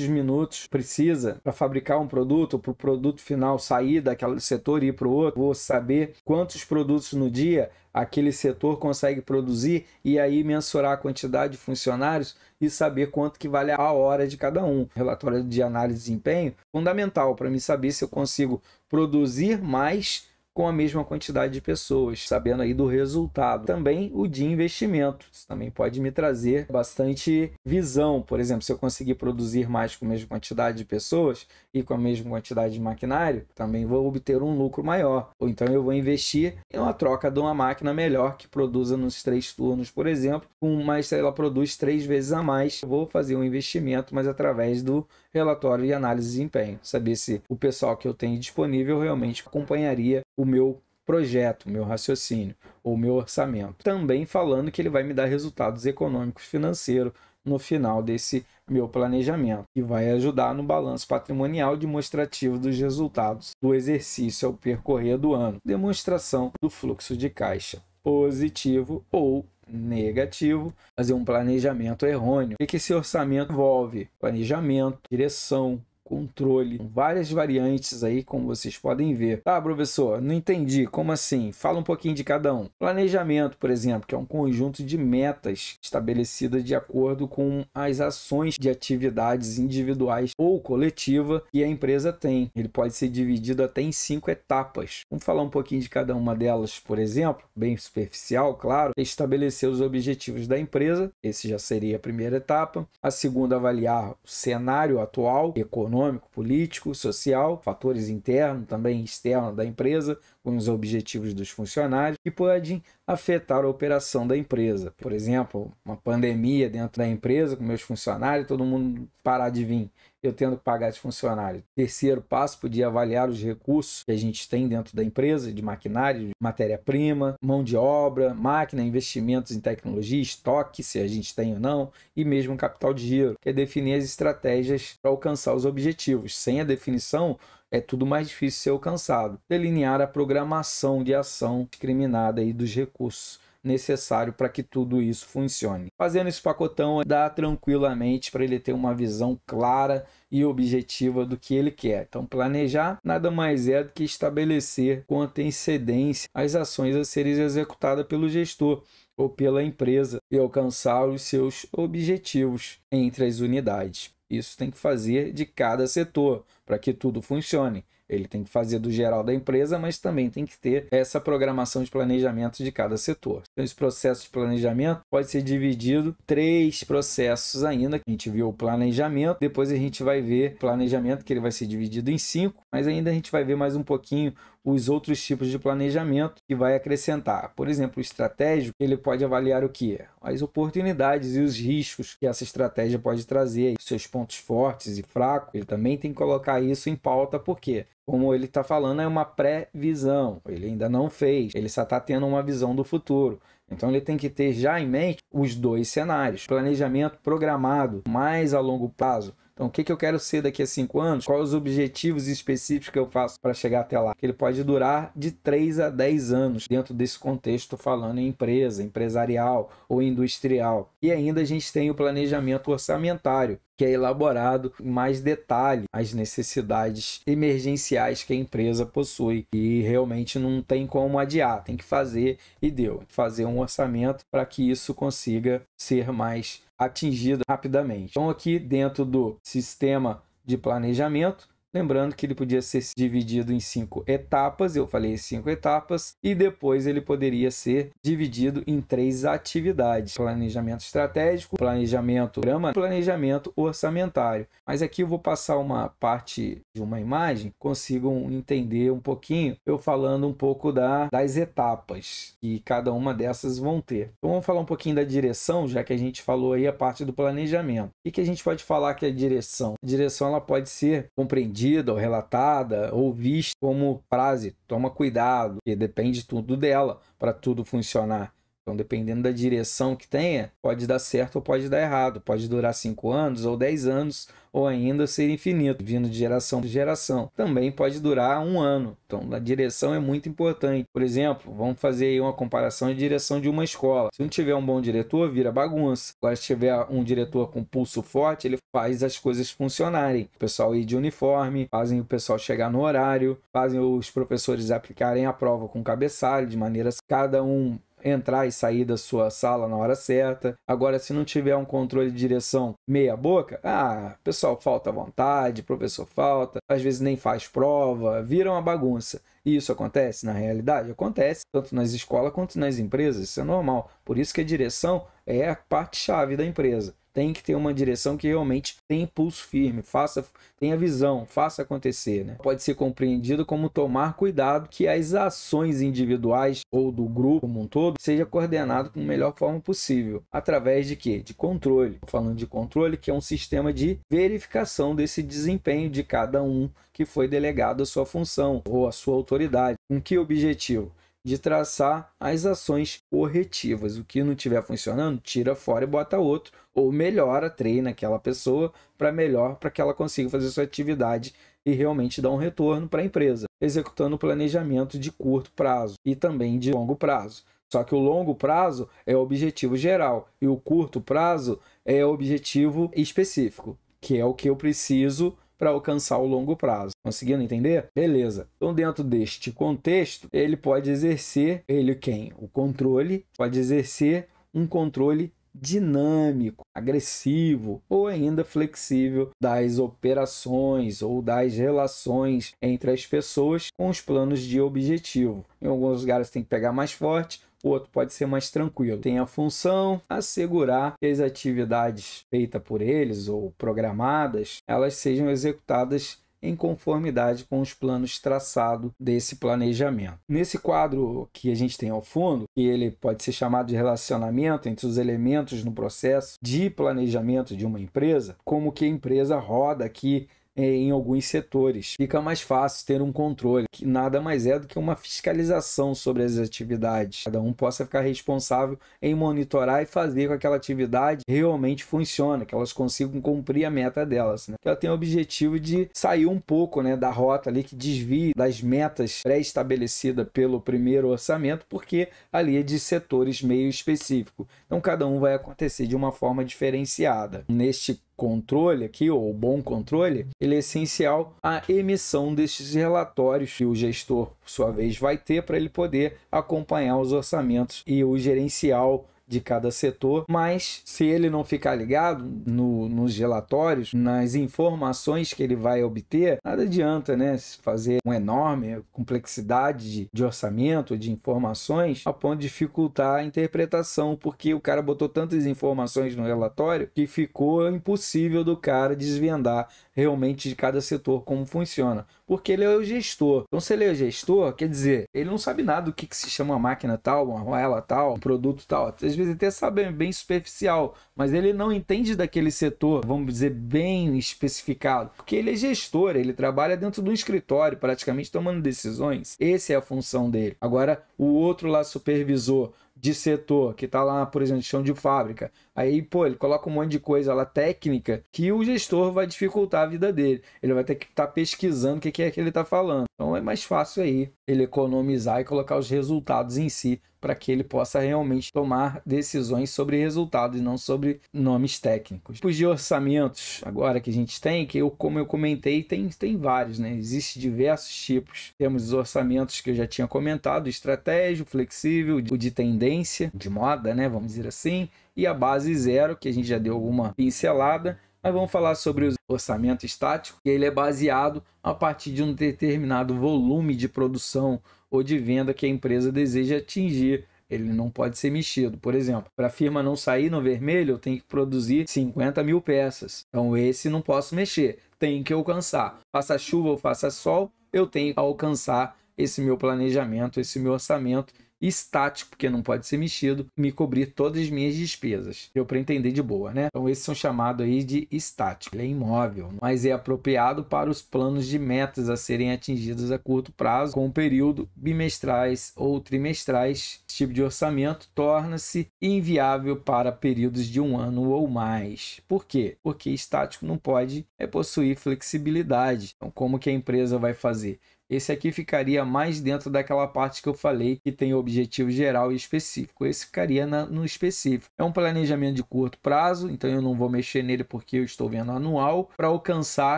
minutos precisa para fabricar um produto, para o produto final sair daquele setor e ir para o outro, vou saber quantos produtos no dia aquele setor consegue produzir e aí mensurar a quantidade de funcionários e saber quanto que vale a hora de cada um. Relatório de análise de desempenho, fundamental para mim saber se eu consigo produzir mais com a mesma quantidade de pessoas, sabendo aí do resultado. Também o de investimento, isso também pode me trazer bastante visão. Por exemplo, se eu conseguir produzir mais com a mesma quantidade de pessoas e com a mesma quantidade de maquinário, também vou obter um lucro maior. Ou então eu vou investir em uma troca de uma máquina melhor que produza nos três turnos, por exemplo, mas mais ela produz três vezes a mais. Eu vou fazer um investimento, mas através do relatório de análise de desempenho, saber se o pessoal que eu tenho disponível realmente acompanharia o meu projeto, o meu raciocínio, ou o meu orçamento. Também falando que ele vai me dar resultados econômicos financeiros no final desse meu planejamento e vai ajudar no balanço patrimonial demonstrativo dos resultados do exercício ao percorrer do ano, demonstração do fluxo de caixa positivo ou negativo, fazer um planejamento errôneo. O que esse orçamento envolve? Planejamento, direção, controle. Várias variantes aí, como vocês podem ver. Tá, professor, não entendi. Como assim? Fala um pouquinho de cada um. Planejamento, por exemplo, que é um conjunto de metas estabelecidas de acordo com as ações de atividades individuais ou coletiva que a empresa tem. Ele pode ser dividido até em cinco etapas. Vamos falar um pouquinho de cada uma delas, por exemplo, bem superficial, claro. Estabelecer os objetivos da empresa, esse já seria a primeira etapa. A segunda, avaliar o cenário atual econômico econômico, político, social, fatores internos também externos da empresa, com os objetivos dos funcionários, que podem afetar a operação da empresa. Por exemplo, uma pandemia dentro da empresa, com meus funcionários, todo mundo parar de vir eu tendo que pagar esse funcionário. Terceiro passo, podia avaliar os recursos que a gente tem dentro da empresa, de maquinário, de matéria-prima, mão de obra, máquina, investimentos em tecnologia, estoque, se a gente tem ou não, e mesmo capital de giro, que é definir as estratégias para alcançar os objetivos. Sem a definição, é tudo mais difícil ser alcançado. Delinear a programação de ação discriminada aí dos recursos necessário para que tudo isso funcione. Fazendo esse pacotão dá tranquilamente para ele ter uma visão clara e objetiva do que ele quer. Então, planejar nada mais é do que estabelecer com antecedência as ações a serem executadas pelo gestor ou pela empresa e alcançar os seus objetivos entre as unidades. Isso tem que fazer de cada setor para que tudo funcione. Ele tem que fazer do geral da empresa, mas também tem que ter essa programação de planejamento de cada setor. Então, esse processo de planejamento pode ser dividido em três processos ainda. A gente viu o planejamento, depois a gente vai ver planejamento que ele vai ser dividido em cinco, mas ainda a gente vai ver mais um pouquinho os outros tipos de planejamento que vai acrescentar. Por exemplo, o estratégico, ele pode avaliar o que? As oportunidades e os riscos que essa estratégia pode trazer, seus pontos fortes e fracos. Ele também tem que colocar isso em pauta, porque como ele está falando, é uma previsão. Ele ainda não fez, ele só está tendo uma visão do futuro. Então ele tem que ter já em mente os dois cenários: planejamento programado mais a longo prazo, então, o que, que eu quero ser daqui a cinco anos? Quais os objetivos específicos que eu faço para chegar até lá? Que ele pode durar de 3 a 10 anos dentro desse contexto falando em empresa, empresarial ou industrial. E ainda a gente tem o planejamento orçamentário, que é elaborado em mais detalhe as necessidades emergenciais que a empresa possui e realmente não tem como adiar, tem que fazer e deu, fazer um orçamento para que isso consiga ser mais atingido rapidamente. Então aqui dentro do sistema de planejamento Lembrando que ele podia ser dividido em cinco etapas, eu falei cinco etapas, e depois ele poderia ser dividido em três atividades: planejamento estratégico, planejamento grama, planejamento orçamentário. Mas aqui eu vou passar uma parte de uma imagem, consigam entender um pouquinho, eu falando um pouco da, das etapas que cada uma dessas vão ter. Então vamos falar um pouquinho da direção, já que a gente falou aí a parte do planejamento. O que, que a gente pode falar que é a direção? A direção ela pode ser compreendida pedida ou relatada ou vista como frase, toma cuidado, que depende tudo dela para tudo funcionar. Então, dependendo da direção que tenha, pode dar certo ou pode dar errado. Pode durar 5 anos ou 10 anos ou ainda ser infinito, vindo de geração em geração. Também pode durar um ano. Então, a direção é muito importante. Por exemplo, vamos fazer aí uma comparação de direção de uma escola. Se não tiver um bom diretor, vira bagunça. Agora, se tiver um diretor com pulso forte, ele faz as coisas funcionarem. O pessoal ir de uniforme, fazem o pessoal chegar no horário, fazem os professores aplicarem a prova com cabeçalho, de maneira que cada um entrar e sair da sua sala na hora certa. Agora, se não tiver um controle de direção meia boca, ah, pessoal falta vontade, professor falta, às vezes nem faz prova, vira uma bagunça. E isso acontece na realidade? Acontece, tanto nas escolas quanto nas empresas, isso é normal. Por isso que a direção é a parte-chave da empresa tem que ter uma direção que realmente tenha impulso firme, faça, tenha visão, faça acontecer. Né? Pode ser compreendido como tomar cuidado que as ações individuais ou do grupo como um todo seja coordenado com a melhor forma possível. Através de quê? De controle. Falando de controle, que é um sistema de verificação desse desempenho de cada um que foi delegado à sua função ou à sua autoridade. Com que objetivo? de traçar as ações corretivas. O que não estiver funcionando, tira fora e bota outro, ou melhora, treina aquela pessoa para melhor, para que ela consiga fazer sua atividade e realmente dar um retorno para a empresa, executando o planejamento de curto prazo e também de longo prazo. Só que o longo prazo é o objetivo geral e o curto prazo é o objetivo específico, que é o que eu preciso para alcançar o longo prazo. Conseguindo entender? Beleza. Então, dentro deste contexto, ele pode exercer, ele quem? O controle, pode exercer um controle dinâmico, agressivo ou ainda flexível das operações ou das relações entre as pessoas com os planos de objetivo. Em alguns lugares tem que pegar mais forte, o outro pode ser mais tranquilo. Tem a função assegurar que as atividades feitas por eles ou programadas, elas sejam executadas em conformidade com os planos traçados desse planejamento. Nesse quadro que a gente tem ao fundo, que ele pode ser chamado de relacionamento entre os elementos no processo de planejamento de uma empresa, como que a empresa roda aqui é, em alguns setores. Fica mais fácil ter um controle, que nada mais é do que uma fiscalização sobre as atividades. Cada um possa ficar responsável em monitorar e fazer com que aquela atividade realmente funcione, que elas consigam cumprir a meta delas. Né? Que ela tem o objetivo de sair um pouco né, da rota ali que desvie das metas pré-estabelecidas pelo primeiro orçamento, porque ali é de setores meio específico. Então cada um vai acontecer de uma forma diferenciada. Neste controle aqui, ou bom controle, ele é essencial à emissão destes relatórios que o gestor, por sua vez, vai ter para ele poder acompanhar os orçamentos e o gerencial de cada setor, mas se ele não ficar ligado no, nos relatórios, nas informações que ele vai obter, nada adianta, né? Fazer uma enorme complexidade de, de orçamento, de informações, a ponto de dificultar a interpretação, porque o cara botou tantas informações no relatório que ficou impossível do cara desvendar realmente de cada setor como funciona porque ele é o gestor. Então, se ele é o gestor, quer dizer, ele não sabe nada do que, que se chama máquina tal, uma roela tal, um produto tal. Às vezes até sabe é bem superficial, mas ele não entende daquele setor, vamos dizer, bem especificado. Porque ele é gestor, ele trabalha dentro do escritório, praticamente tomando decisões. Essa é a função dele. Agora, o outro lá, supervisor de setor, que está lá, por exemplo, de chão de fábrica, Aí, pô, ele coloca um monte de coisa lá técnica que o gestor vai dificultar a vida dele. Ele vai ter que estar tá pesquisando o que é que ele está falando. Então é mais fácil aí ele economizar e colocar os resultados em si para que ele possa realmente tomar decisões sobre resultados e não sobre nomes técnicos. Tipos de orçamentos agora que a gente tem, que eu, como eu comentei, tem, tem vários, né? Existem diversos tipos. Temos os orçamentos que eu já tinha comentado, estratégico, flexível, o de tendência, de moda, né? Vamos dizer assim, e a base zero, que a gente já deu alguma pincelada. Mas vamos falar sobre o orçamento estático, que ele é baseado a partir de um determinado volume de produção ou de venda que a empresa deseja atingir. Ele não pode ser mexido. Por exemplo, para a firma não sair no vermelho, eu tenho que produzir 50 mil peças. Então, esse não posso mexer, tenho que alcançar. Faça chuva ou faça sol, eu tenho que alcançar esse meu planejamento, esse meu orçamento estático, porque não pode ser mexido, me cobrir todas as minhas despesas. Deu para entender de boa, né? Então esses são chamados aí de estático. Ele é imóvel, mas é apropriado para os planos de metas a serem atingidos a curto prazo, com períodos período bimestrais ou trimestrais. Esse tipo de orçamento torna-se inviável para períodos de um ano ou mais. Por quê? Porque estático não pode é possuir flexibilidade. Então, como que a empresa vai fazer? Esse aqui ficaria mais dentro daquela parte que eu falei que tem objetivo geral e específico. Esse ficaria na, no específico. É um planejamento de curto prazo, então eu não vou mexer nele porque eu estou vendo anual para alcançar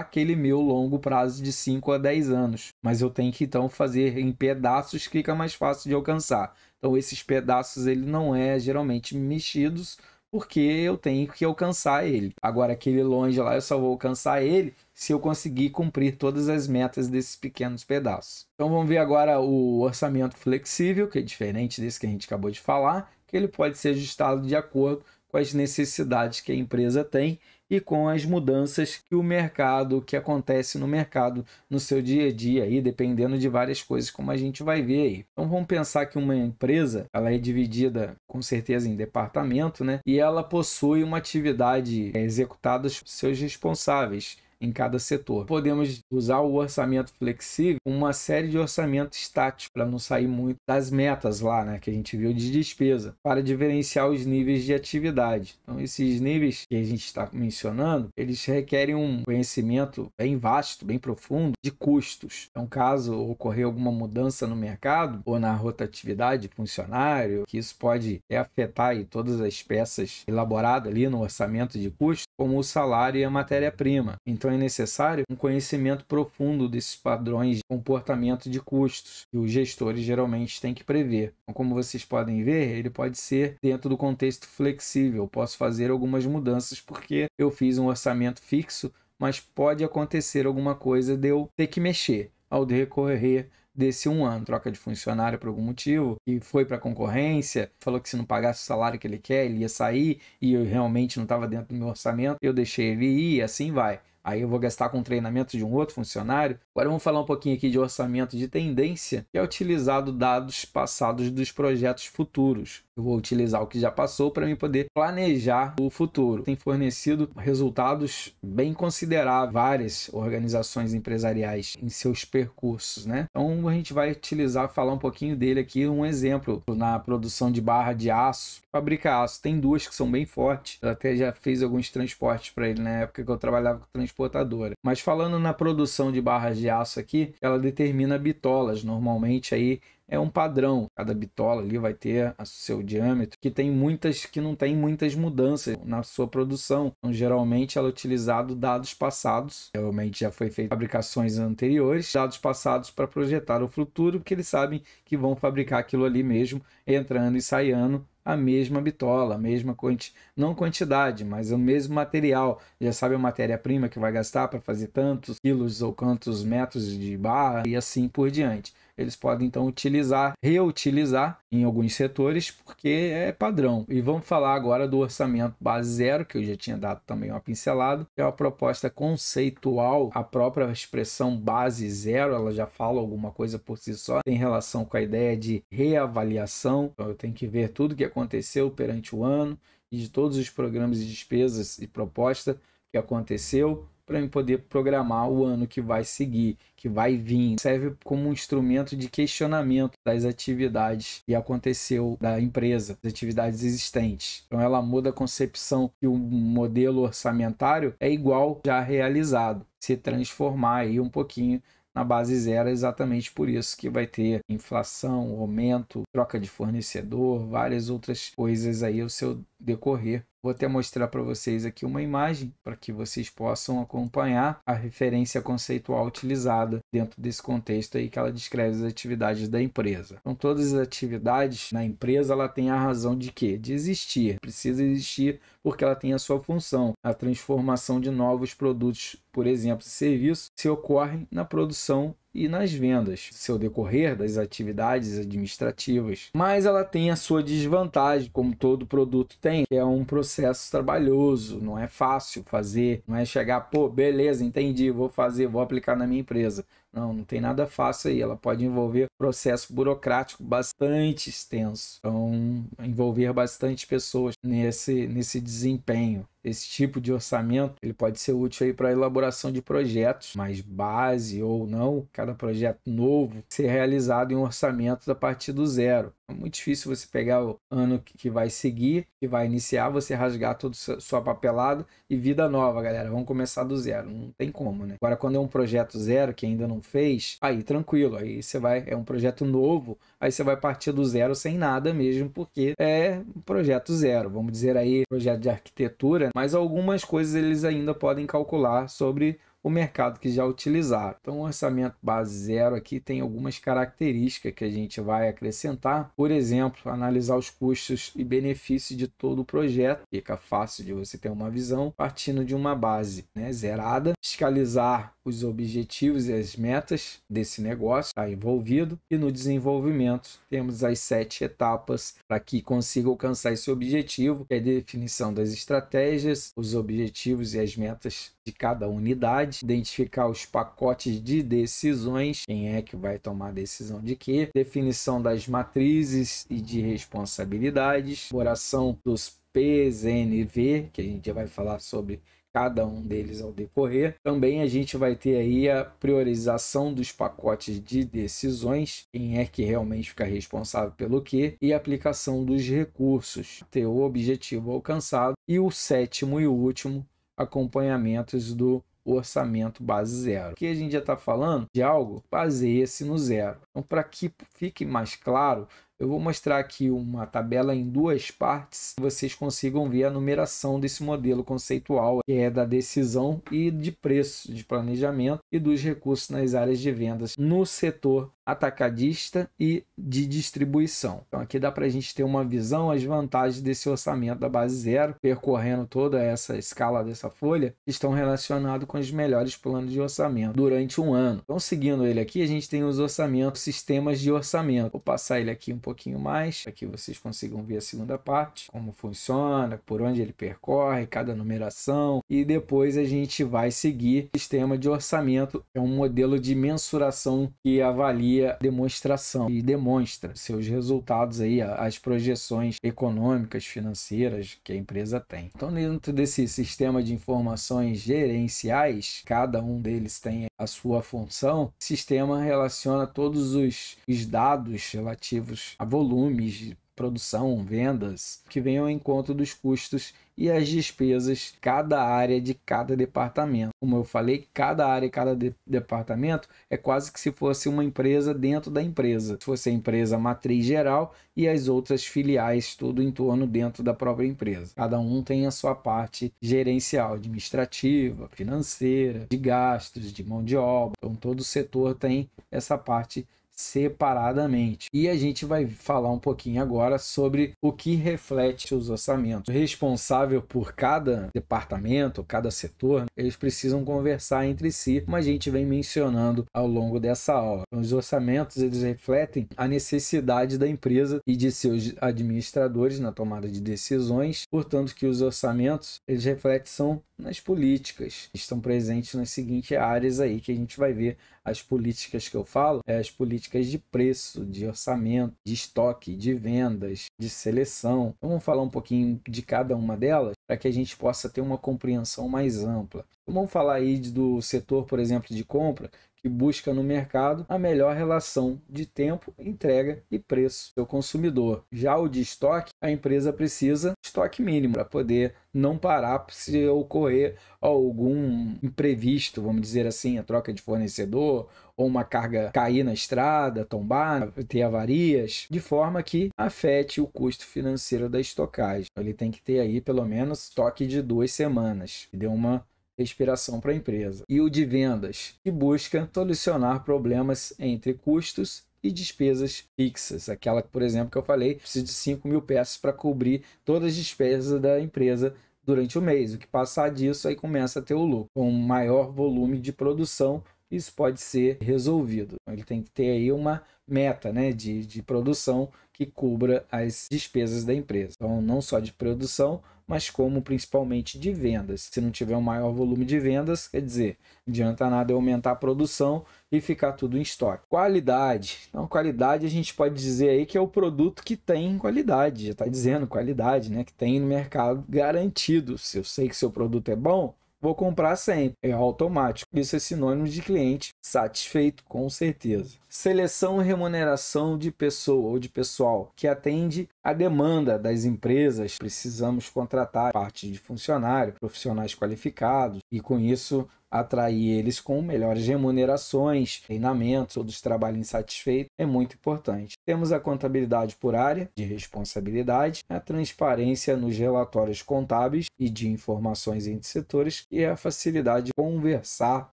aquele meu longo prazo de 5 a 10 anos. Mas eu tenho que então fazer em pedaços, fica mais fácil de alcançar. Então esses pedaços ele não é geralmente mexidos porque eu tenho que alcançar ele. Agora aquele longe lá eu só vou alcançar ele se eu conseguir cumprir todas as metas desses pequenos pedaços. Então vamos ver agora o orçamento flexível, que é diferente desse que a gente acabou de falar, que ele pode ser ajustado de acordo com as necessidades que a empresa tem e com as mudanças que o mercado, que acontece no mercado no seu dia a dia aí, dependendo de várias coisas como a gente vai ver aí. Então vamos pensar que uma empresa, ela é dividida com certeza em departamento, né? E ela possui uma atividade é, executada por seus responsáveis em cada setor. Podemos usar o orçamento flexível, uma série de orçamentos estáticos para não sair muito das metas lá, né, que a gente viu de despesa, para diferenciar os níveis de atividade. Então, esses níveis que a gente está mencionando, eles requerem um conhecimento bem vasto, bem profundo de custos. Então, caso ocorrer alguma mudança no mercado ou na rotatividade funcionário, que isso pode afetar aí, todas as peças elaboradas ali no orçamento de custos como o salário e a matéria-prima. Então, é necessário um conhecimento profundo desses padrões de comportamento de custos que os gestores geralmente têm que prever. Então, como vocês podem ver, ele pode ser dentro do contexto flexível. Posso fazer algumas mudanças porque eu fiz um orçamento fixo, mas pode acontecer alguma coisa de eu ter que mexer ao decorrer desse um ano, troca de funcionário por algum motivo, e foi para concorrência, falou que se não pagasse o salário que ele quer, ele ia sair, e eu realmente não estava dentro do meu orçamento, eu deixei ele ir, e assim vai aí eu vou gastar com treinamento de um outro funcionário. Agora vamos falar um pouquinho aqui de orçamento de tendência, que é utilizado dados passados dos projetos futuros. Eu vou utilizar o que já passou para mim poder planejar o futuro. Tem fornecido resultados bem consideráveis várias organizações empresariais em seus percursos, né? Então a gente vai utilizar, falar um pouquinho dele aqui, um exemplo na produção de barra de aço, fabrica aço. Tem duas que são bem fortes. Eu até já fiz alguns transportes para ele na época que eu trabalhava com transporte transportadora. Mas falando na produção de barras de aço aqui, ela determina bitolas, normalmente aí é um padrão. Cada bitola ali vai ter o seu diâmetro, que tem muitas que não tem muitas mudanças na sua produção. Então, geralmente ela é utilizado dados passados, realmente já foi feito fabricações anteriores, dados passados para projetar o futuro, porque eles sabem que vão fabricar aquilo ali mesmo, entrando e saindo a mesma bitola, a mesma quanti... não quantidade, mas o mesmo material. Já sabe a matéria-prima que vai gastar para fazer tantos quilos ou quantos metros de barra e assim por diante eles podem então utilizar, reutilizar em alguns setores, porque é padrão. E vamos falar agora do orçamento base zero, que eu já tinha dado também uma pincelada, que é uma proposta conceitual, a própria expressão base zero, ela já fala alguma coisa por si só, tem relação com a ideia de reavaliação, então eu tenho que ver tudo que aconteceu perante o ano e de todos os programas e de despesas e proposta que aconteceu para eu poder programar o ano que vai seguir que vai vir serve como um instrumento de questionamento das atividades que aconteceu da empresa, das atividades existentes. Então ela muda a concepção que o um modelo orçamentário é igual já realizado, se transformar aí um pouquinho na base zero, é exatamente por isso que vai ter inflação, aumento, troca de fornecedor, várias outras coisas aí ao seu decorrer Vou até mostrar para vocês aqui uma imagem para que vocês possam acompanhar a referência conceitual utilizada dentro desse contexto aí que ela descreve as atividades da empresa. Então todas as atividades na empresa ela tem a razão de quê? De existir. Precisa existir porque ela tem a sua função, a transformação de novos produtos, por exemplo, serviços, se ocorrem na produção e nas vendas, seu decorrer das atividades administrativas. Mas ela tem a sua desvantagem, como todo produto tem, que é um processo trabalhoso, não é fácil fazer, não é chegar, pô, beleza, entendi, vou fazer, vou aplicar na minha empresa. Não, não tem nada fácil aí. Ela pode envolver processo burocrático bastante extenso. Então, envolver bastante pessoas nesse, nesse desempenho. Esse tipo de orçamento ele pode ser útil aí para a elaboração de projetos, mas base ou não, cada projeto novo ser realizado em um orçamento da partir do zero. É muito difícil você pegar o ano que vai seguir, que vai iniciar, você rasgar toda sua papelada e vida nova, galera. Vamos começar do zero. Não tem como, né? Agora, quando é um projeto zero que ainda não fez, aí tranquilo. Aí você vai, é um projeto novo, aí você vai partir do zero sem nada mesmo, porque é um projeto zero. Vamos dizer aí, projeto de arquitetura, mas algumas coisas eles ainda podem calcular sobre o mercado que já utilizaram. Então, o orçamento base zero aqui tem algumas características que a gente vai acrescentar. Por exemplo, analisar os custos e benefícios de todo o projeto. Fica fácil de você ter uma visão partindo de uma base né, zerada. Fiscalizar os objetivos e as metas desse negócio está envolvido. E no desenvolvimento, temos as sete etapas para que consiga alcançar esse objetivo, que é a definição das estratégias, os objetivos e as metas de cada unidade, identificar os pacotes de decisões, quem é que vai tomar decisão de quê, definição das matrizes e de responsabilidades, oração dos PZNV, que a gente já vai falar sobre cada um deles ao decorrer. Também a gente vai ter aí a priorização dos pacotes de decisões, quem é que realmente fica responsável pelo que, e aplicação dos recursos, ter o objetivo alcançado. E o sétimo e último, acompanhamentos do orçamento base zero. Aqui a gente já está falando de algo, baseia-se no zero. Então, para que fique mais claro, eu vou mostrar aqui uma tabela em duas partes, vocês consigam ver a numeração desse modelo conceitual, que é da decisão e de preço de planejamento e dos recursos nas áreas de vendas no setor atacadista e de distribuição. Então aqui dá para a gente ter uma visão as vantagens desse orçamento da base zero, percorrendo toda essa escala dessa folha, estão relacionados com os melhores planos de orçamento durante um ano. Então seguindo ele aqui, a gente tem os orçamentos, sistemas de orçamento. Vou passar ele aqui um pouquinho mais, para que vocês consigam ver a segunda parte, como funciona, por onde ele percorre, cada numeração, e depois a gente vai seguir o sistema de orçamento, é um modelo de mensuração que avalia demonstração e demonstra seus resultados aí, as projeções econômicas, financeiras que a empresa tem. Então, dentro desse sistema de informações gerenciais, cada um deles tem a sua função. O sistema relaciona todos os dados relativos a volumes, produção, vendas, que venham ao encontro dos custos e as despesas cada área de cada departamento. Como eu falei, cada área e cada de departamento é quase que se fosse uma empresa dentro da empresa. Se fosse a empresa matriz geral e as outras filiais tudo em torno dentro da própria empresa. Cada um tem a sua parte gerencial, administrativa, financeira, de gastos, de mão de obra. Então todo setor tem essa parte separadamente. E a gente vai falar um pouquinho agora sobre o que reflete os orçamentos. O responsável por cada departamento, cada setor, eles precisam conversar entre si, como a gente vem mencionando ao longo dessa aula. Os orçamentos eles refletem a necessidade da empresa e de seus administradores na tomada de decisões, portanto que os orçamentos eles refletem são nas políticas, estão presentes nas seguintes áreas aí que a gente vai ver as políticas que eu falo é as políticas de preço, de orçamento, de estoque, de vendas, de seleção. Então, vamos falar um pouquinho de cada uma delas para que a gente possa ter uma compreensão mais ampla. Então, vamos falar aí do setor, por exemplo, de compra, que busca no mercado a melhor relação de tempo, entrega e preço seu consumidor. Já o de estoque, a empresa precisa de estoque mínimo para poder não parar se ocorrer algum imprevisto, vamos dizer assim, a troca de fornecedor ou uma carga cair na estrada, tombar, ter avarias, de forma que afete o custo financeiro da estocagem. Então, ele tem que ter aí pelo menos estoque de duas semanas, que dê uma respiração para a empresa, e o de vendas, que busca solucionar problemas entre custos e despesas fixas. Aquela, por exemplo, que eu falei, precisa de 5 mil peças para cobrir todas as despesas da empresa durante o mês. O que passar disso aí começa a ter o lucro. Com um maior volume de produção, isso pode ser resolvido. Então, ele tem que ter aí uma meta né, de, de produção que cubra as despesas da empresa. Então, não só de produção, mas como principalmente de vendas. Se não tiver um maior volume de vendas, quer dizer, não adianta nada eu aumentar a produção e ficar tudo em estoque. Qualidade. Então, qualidade a gente pode dizer aí que é o produto que tem qualidade, já está dizendo qualidade, né? Que tem no mercado garantido. Se eu sei que seu produto é bom, vou comprar sempre. É automático. Isso é sinônimo de cliente satisfeito, com certeza. Seleção e remuneração de pessoa ou de pessoal que atende a demanda das empresas. Precisamos contratar parte de funcionários, profissionais qualificados e com isso atrair eles com melhores remunerações, ou todos trabalho insatisfeito é muito importante. Temos a contabilidade por área de responsabilidade, a transparência nos relatórios contábeis e de informações entre setores e a facilidade de conversar,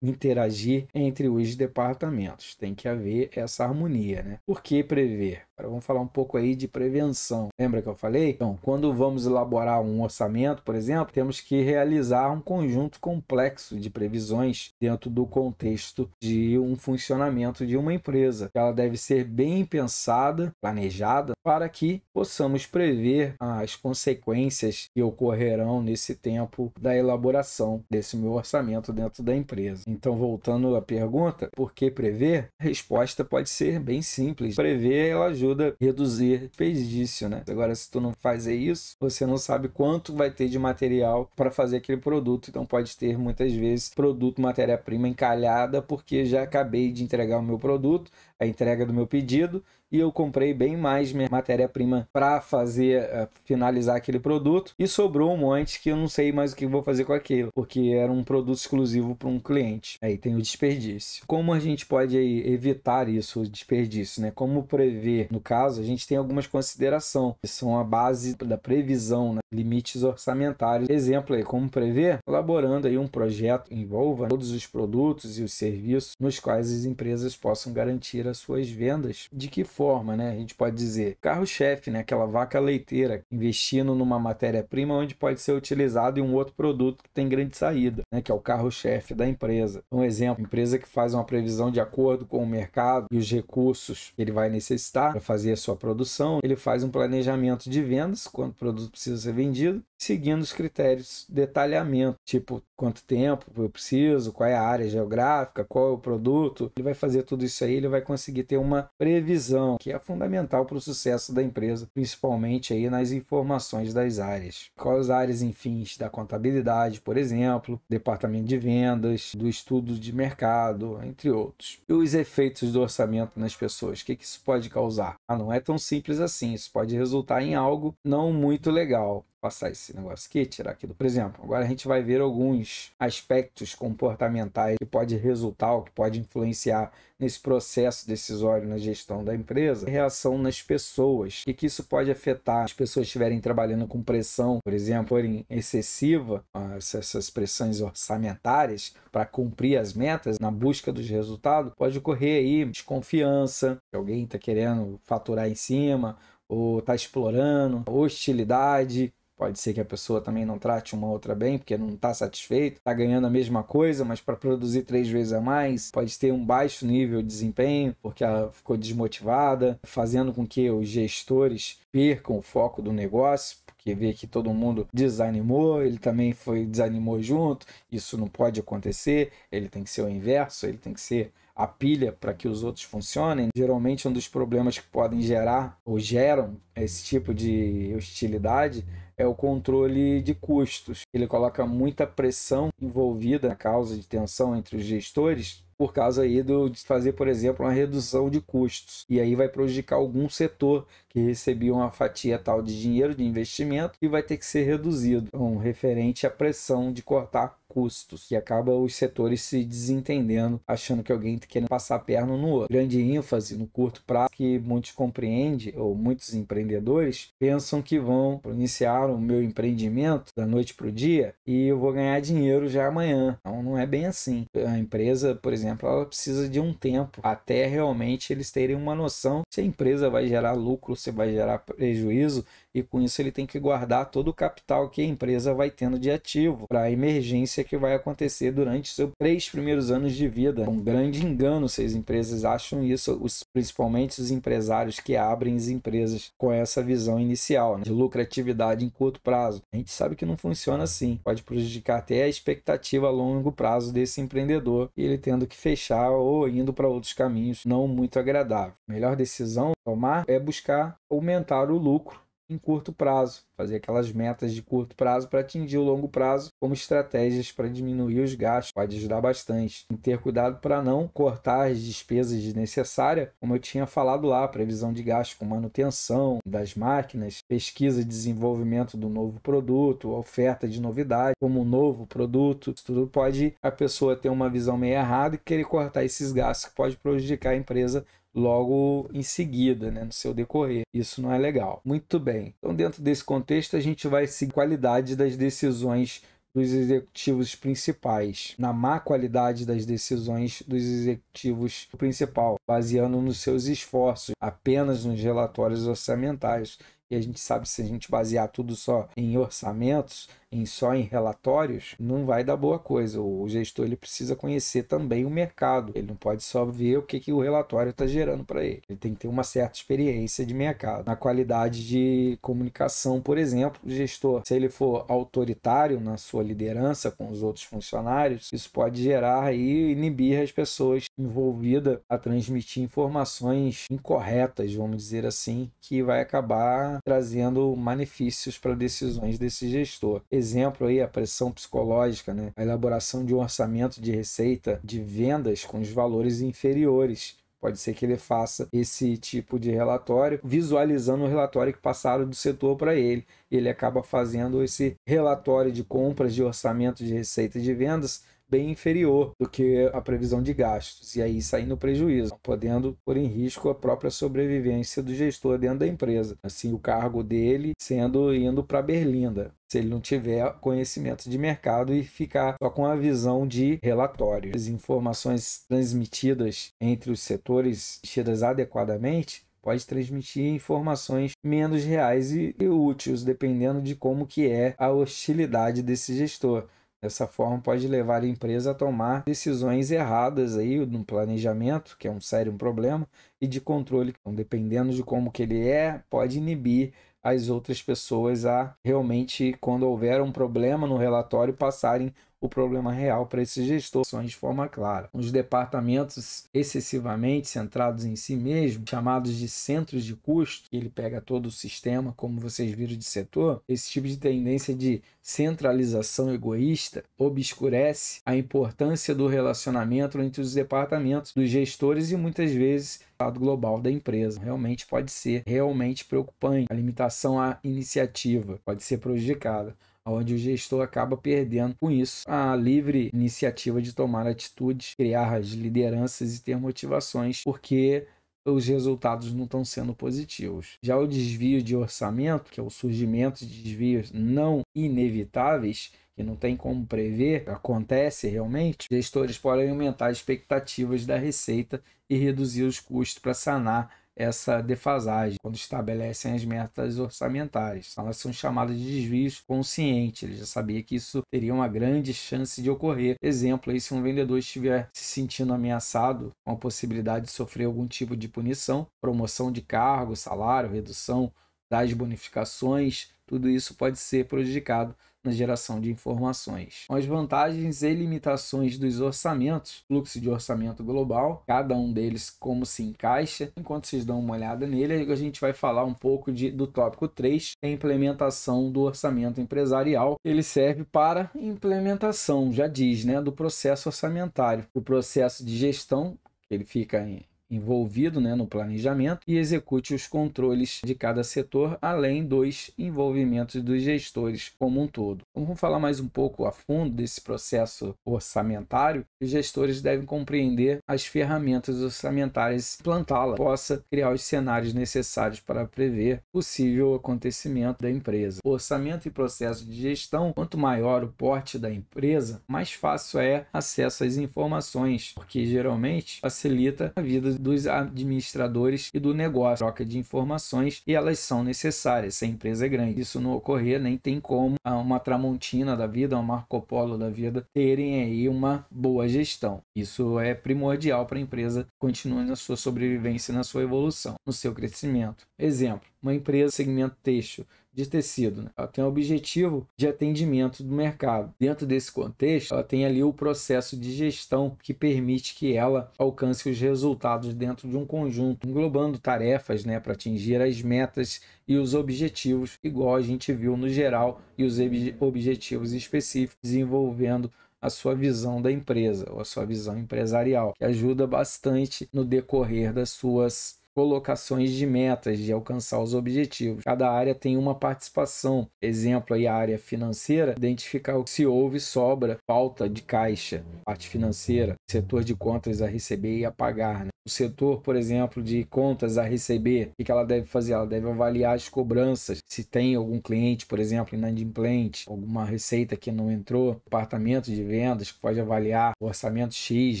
interagir entre os departamentos. Tem que haver essa harmonia, né? Por que prever? Agora vamos falar um pouco aí de prevenção inflação. Lembra que eu falei? Então, quando vamos elaborar um orçamento, por exemplo, temos que realizar um conjunto complexo de previsões dentro do contexto de um funcionamento de uma empresa. Ela deve ser bem pensada, planejada, para que possamos prever as consequências que ocorrerão nesse tempo da elaboração desse meu orçamento dentro da empresa. Então, voltando à pergunta, por que prever? A resposta pode ser bem simples. Prever ela ajuda a reduzir desperdício né? Agora, se tu não fazer isso, você não sabe quanto vai ter de material para fazer aquele produto. Então, pode ter muitas vezes produto, matéria-prima encalhada, porque já acabei de entregar o meu produto, a entrega do meu pedido e eu comprei bem mais minha matéria-prima para fazer eh, finalizar aquele produto e sobrou um monte que eu não sei mais o que vou fazer com aquilo, porque era um produto exclusivo para um cliente. Aí tem o desperdício. Como a gente pode aí, evitar isso, o desperdício, né? Como prever? No caso, a gente tem algumas considerações que são a base da previsão, né? limites orçamentários. Exemplo aí, como prever? Elaborando aí um projeto que envolva todos os produtos e os serviços nos quais as empresas possam garantir as suas vendas. De que forma, né? A gente pode dizer carro-chefe, né? Aquela vaca leiteira investindo numa matéria-prima onde pode ser utilizado em um outro produto que tem grande saída, né? Que é o carro-chefe da empresa. Um exemplo, empresa que faz uma previsão de acordo com o mercado e os recursos que ele vai necessitar para fazer a sua produção, ele faz um planejamento de vendas, quanto produto precisa ser vendido seguindo os critérios de detalhamento, tipo quanto tempo eu preciso, qual é a área geográfica, qual é o produto. Ele vai fazer tudo isso aí, ele vai conseguir ter uma previsão, que é fundamental para o sucesso da empresa, principalmente aí nas informações das áreas. Quais áreas, enfim, da contabilidade, por exemplo, departamento de vendas, do estudo de mercado, entre outros. E os efeitos do orçamento nas pessoas, o que, que isso pode causar? Ah, não é tão simples assim, isso pode resultar em algo não muito legal passar esse negócio aqui, tirar aqui do. Por exemplo, agora a gente vai ver alguns aspectos comportamentais que pode resultar, ou que pode influenciar nesse processo decisório na gestão da empresa, reação nas pessoas. O que, isso pode afetar? As pessoas estiverem trabalhando com pressão, por exemplo, forem excessiva, ah, essas pressões orçamentárias para cumprir as metas na busca dos resultados, pode ocorrer aí desconfiança, alguém está querendo faturar em cima, ou está explorando, hostilidade, Pode ser que a pessoa também não trate uma outra bem, porque não está satisfeito, está ganhando a mesma coisa, mas para produzir três vezes a mais, pode ter um baixo nível de desempenho, porque ela ficou desmotivada, fazendo com que os gestores percam o foco do negócio, porque vê que todo mundo desanimou, ele também foi desanimou junto, isso não pode acontecer, ele tem que ser o inverso, ele tem que ser a pilha para que os outros funcionem, geralmente um dos problemas que podem gerar ou geram esse tipo de hostilidade é o controle de custos. Ele coloca muita pressão envolvida na causa de tensão entre os gestores por causa aí do, de fazer, por exemplo, uma redução de custos. E aí vai prejudicar algum setor que recebia uma fatia tal de dinheiro de investimento e vai ter que ser reduzido, um referente à pressão de cortar custos, que acaba os setores se desentendendo, achando que alguém está querendo passar a perna no outro. Grande ênfase no curto prazo que muitos compreendem, ou muitos empreendedores pensam que vão iniciar o meu empreendimento da noite para o dia e eu vou ganhar dinheiro já amanhã. Então não é bem assim. A empresa, por exemplo, ela precisa de um tempo até realmente eles terem uma noção se a empresa vai gerar lucro você vai gerar prejuízo e com isso ele tem que guardar todo o capital que a empresa vai tendo de ativo para a emergência que vai acontecer durante seus três primeiros anos de vida. É um grande engano se as empresas acham isso, os, principalmente os empresários que abrem as empresas com essa visão inicial né, de lucratividade em curto prazo. A gente sabe que não funciona assim, pode prejudicar até a expectativa a longo prazo desse empreendedor e ele tendo que fechar ou indo para outros caminhos não muito agradável. A melhor decisão tomar é buscar aumentar o lucro em curto prazo, fazer aquelas metas de curto prazo para atingir o longo prazo como estratégias para diminuir os gastos, pode ajudar bastante. E ter cuidado para não cortar as despesas desnecessárias, como eu tinha falado lá, previsão de gasto com manutenção das máquinas, pesquisa e desenvolvimento do novo produto, oferta de novidade, como um novo produto, Isso tudo pode a pessoa ter uma visão meio errada e querer cortar esses gastos que pode prejudicar a empresa logo em seguida, né, no seu decorrer. Isso não é legal. Muito bem. Então, dentro desse contexto, a gente vai seguir a qualidade das decisões dos executivos principais, na má qualidade das decisões dos executivos principal, baseando nos seus esforços apenas nos relatórios orçamentários e a gente sabe se a gente basear tudo só em orçamentos, em só em relatórios, não vai dar boa coisa. O gestor ele precisa conhecer também o mercado. Ele não pode só ver o que, que o relatório está gerando para ele. Ele tem que ter uma certa experiência de mercado. Na qualidade de comunicação, por exemplo, o gestor, se ele for autoritário na sua liderança com os outros funcionários, isso pode gerar e inibir as pessoas envolvidas a transmitir informações incorretas, vamos dizer assim, que vai acabar trazendo benefícios para decisões desse gestor. Exemplo aí, a pressão psicológica, né? a elaboração de um orçamento de receita de vendas com os valores inferiores Pode ser que ele faça esse tipo de relatório, visualizando o relatório que passaram do setor para ele. Ele acaba fazendo esse relatório de compras, de orçamento de receita de vendas, bem inferior do que a previsão de gastos, e aí sair no prejuízo, podendo pôr em risco a própria sobrevivência do gestor dentro da empresa. Assim, o cargo dele sendo indo para Berlinda, se ele não tiver conhecimento de mercado e ficar só com a visão de relatório. As informações transmitidas entre os setores, tidas adequadamente, pode transmitir informações menos reais e, e úteis, dependendo de como que é a hostilidade desse gestor. Dessa forma, pode levar a empresa a tomar decisões erradas aí no planejamento, que é um sério problema, e de controle. Então, dependendo de como que ele é, pode inibir as outras pessoas a realmente, quando houver um problema no relatório, passarem o problema real para esses gestores de forma clara. Os departamentos excessivamente centrados em si mesmo, chamados de centros de custo, ele pega todo o sistema, como vocês viram de setor, esse tipo de tendência de centralização egoísta obscurece a importância do relacionamento entre os departamentos dos gestores e muitas vezes o estado global da empresa. Realmente pode ser realmente preocupante. A limitação à iniciativa pode ser prejudicada onde o gestor acaba perdendo com isso a livre iniciativa de tomar atitudes, criar as lideranças e ter motivações, porque os resultados não estão sendo positivos. Já o desvio de orçamento, que é o surgimento de desvios não inevitáveis, que não tem como prever, acontece realmente, gestores podem aumentar as expectativas da receita e reduzir os custos para sanar essa defasagem quando estabelecem as metas orçamentárias. Então, elas são chamadas de desvios conscientes. Ele já sabia que isso teria uma grande chance de ocorrer. Exemplo, aí, se um vendedor estiver se sentindo ameaçado com a possibilidade de sofrer algum tipo de punição, promoção de cargo, salário, redução das bonificações, tudo isso pode ser prejudicado na geração de informações. Com as vantagens e limitações dos orçamentos, fluxo de orçamento global, cada um deles como se encaixa. Enquanto vocês dão uma olhada nele, a gente vai falar um pouco de, do tópico 3, é a implementação do orçamento empresarial. Ele serve para implementação, já diz, né, do processo orçamentário. O processo de gestão, ele fica em envolvido né, no planejamento e execute os controles de cada setor, além dos envolvimentos dos gestores como um todo. Então, vamos falar mais um pouco a fundo desse processo orçamentário. Os gestores devem compreender as ferramentas orçamentárias e plantá las possa criar os cenários necessários para prever possível acontecimento da empresa. orçamento e processo de gestão, quanto maior o porte da empresa, mais fácil é acesso às informações, porque geralmente facilita a vida dos administradores e do negócio, troca de informações, e elas são necessárias se a empresa é grande. Isso não ocorrer, nem tem como uma Tramontina da vida, uma Marco Polo da vida terem aí uma boa gestão. Isso é primordial para a empresa continuar na sua sobrevivência, na sua evolução, no seu crescimento. Exemplo, uma empresa segmento texto de tecido. Né? Ela tem o objetivo de atendimento do mercado. Dentro desse contexto, ela tem ali o processo de gestão que permite que ela alcance os resultados dentro de um conjunto, englobando tarefas né, para atingir as metas e os objetivos, igual a gente viu no geral, e os objetivos específicos, desenvolvendo a sua visão da empresa ou a sua visão empresarial, que ajuda bastante no decorrer das suas colocações de metas de alcançar os objetivos. Cada área tem uma participação. Exemplo aí a área financeira, identificar se houve sobra, falta de caixa, parte financeira, setor de contas a receber e a pagar, né? o setor, por exemplo, de contas a receber, o que ela deve fazer? Ela deve avaliar as cobranças. Se tem algum cliente, por exemplo, inadimplente, alguma receita que não entrou, departamento de vendas que pode avaliar o orçamento X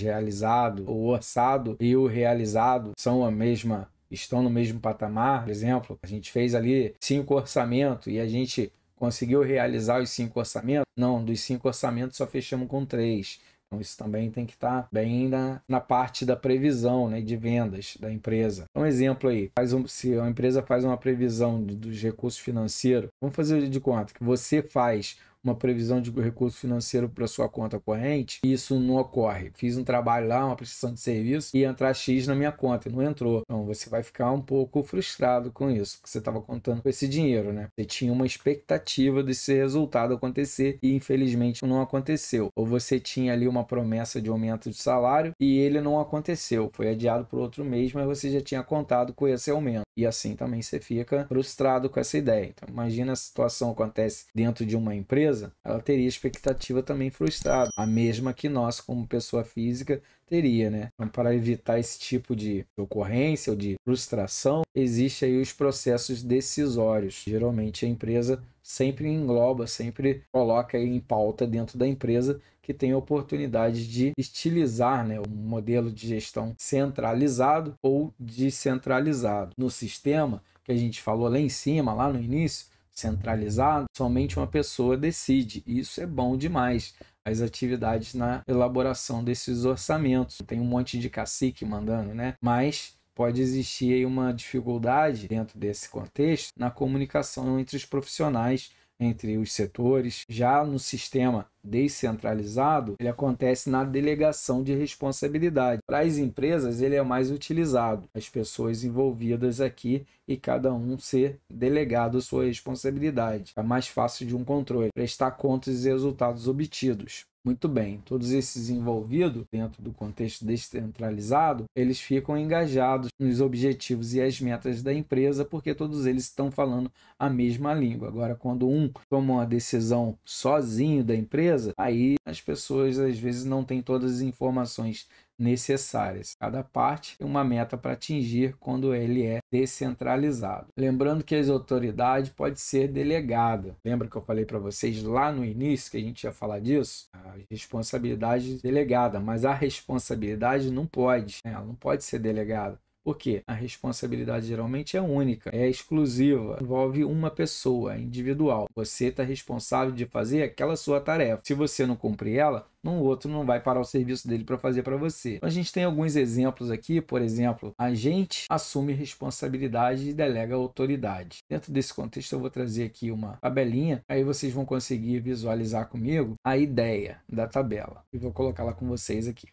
realizado, ou orçado e o realizado são a mesma, estão no mesmo patamar, por exemplo. A gente fez ali cinco orçamentos e a gente conseguiu realizar os cinco orçamentos? Não, dos cinco orçamentos só fechamos com três. Então, isso também tem que estar tá bem na, na parte da previsão né, de vendas da empresa. Um exemplo aí, faz um, se a empresa faz uma previsão de, dos recursos financeiros, vamos fazer de conta que você faz uma previsão de recurso financeiro para sua conta corrente, e isso não ocorre. Fiz um trabalho lá, uma prestação de serviço, e entrar X na minha conta e não entrou. Então você vai ficar um pouco frustrado com isso, porque você estava contando com esse dinheiro, né? Você tinha uma expectativa desse resultado acontecer e infelizmente não aconteceu. Ou você tinha ali uma promessa de aumento de salário e ele não aconteceu, foi adiado para outro mês, mas você já tinha contado com esse aumento. E assim também você fica frustrado com essa ideia. Então imagina a situação acontece dentro de uma empresa empresa, ela teria expectativa também frustrada, a mesma que nós, como pessoa física, teria, né? Então, para evitar esse tipo de ocorrência ou de frustração, existe aí os processos decisórios. Geralmente a empresa sempre engloba, sempre coloca em pauta dentro da empresa que tem oportunidade de estilizar né, o modelo de gestão centralizado ou descentralizado. No sistema que a gente falou lá em cima, lá no início, centralizado, somente uma pessoa decide. Isso é bom demais. As atividades na elaboração desses orçamentos. Tem um monte de cacique mandando, né? Mas pode existir aí uma dificuldade dentro desse contexto na comunicação entre os profissionais entre os setores. Já no sistema descentralizado, ele acontece na delegação de responsabilidade. Para as empresas, ele é mais utilizado, as pessoas envolvidas aqui e cada um ser delegado a sua responsabilidade. É mais fácil de um controle, prestar contas dos resultados obtidos. Muito bem, todos esses envolvidos dentro do contexto descentralizado, eles ficam engajados nos objetivos e as metas da empresa, porque todos eles estão falando a mesma língua. Agora, quando um toma uma decisão sozinho da empresa, aí as pessoas às vezes não têm todas as informações necessárias. Cada parte tem uma meta para atingir quando ele é descentralizado. Lembrando que a autoridade pode ser delegada. Lembra que eu falei para vocês lá no início que a gente ia falar disso? A responsabilidade delegada, mas a responsabilidade não pode, né? ela não pode ser delegada. Porque a responsabilidade geralmente é única, é exclusiva, envolve uma pessoa, é individual. Você está responsável de fazer aquela sua tarefa. Se você não cumprir ela, um outro não vai parar o serviço dele para fazer para você. Então, a gente tem alguns exemplos aqui, por exemplo, a gente assume responsabilidade e delega autoridade. Dentro desse contexto, eu vou trazer aqui uma tabelinha, aí vocês vão conseguir visualizar comigo a ideia da tabela e vou colocá-la com vocês aqui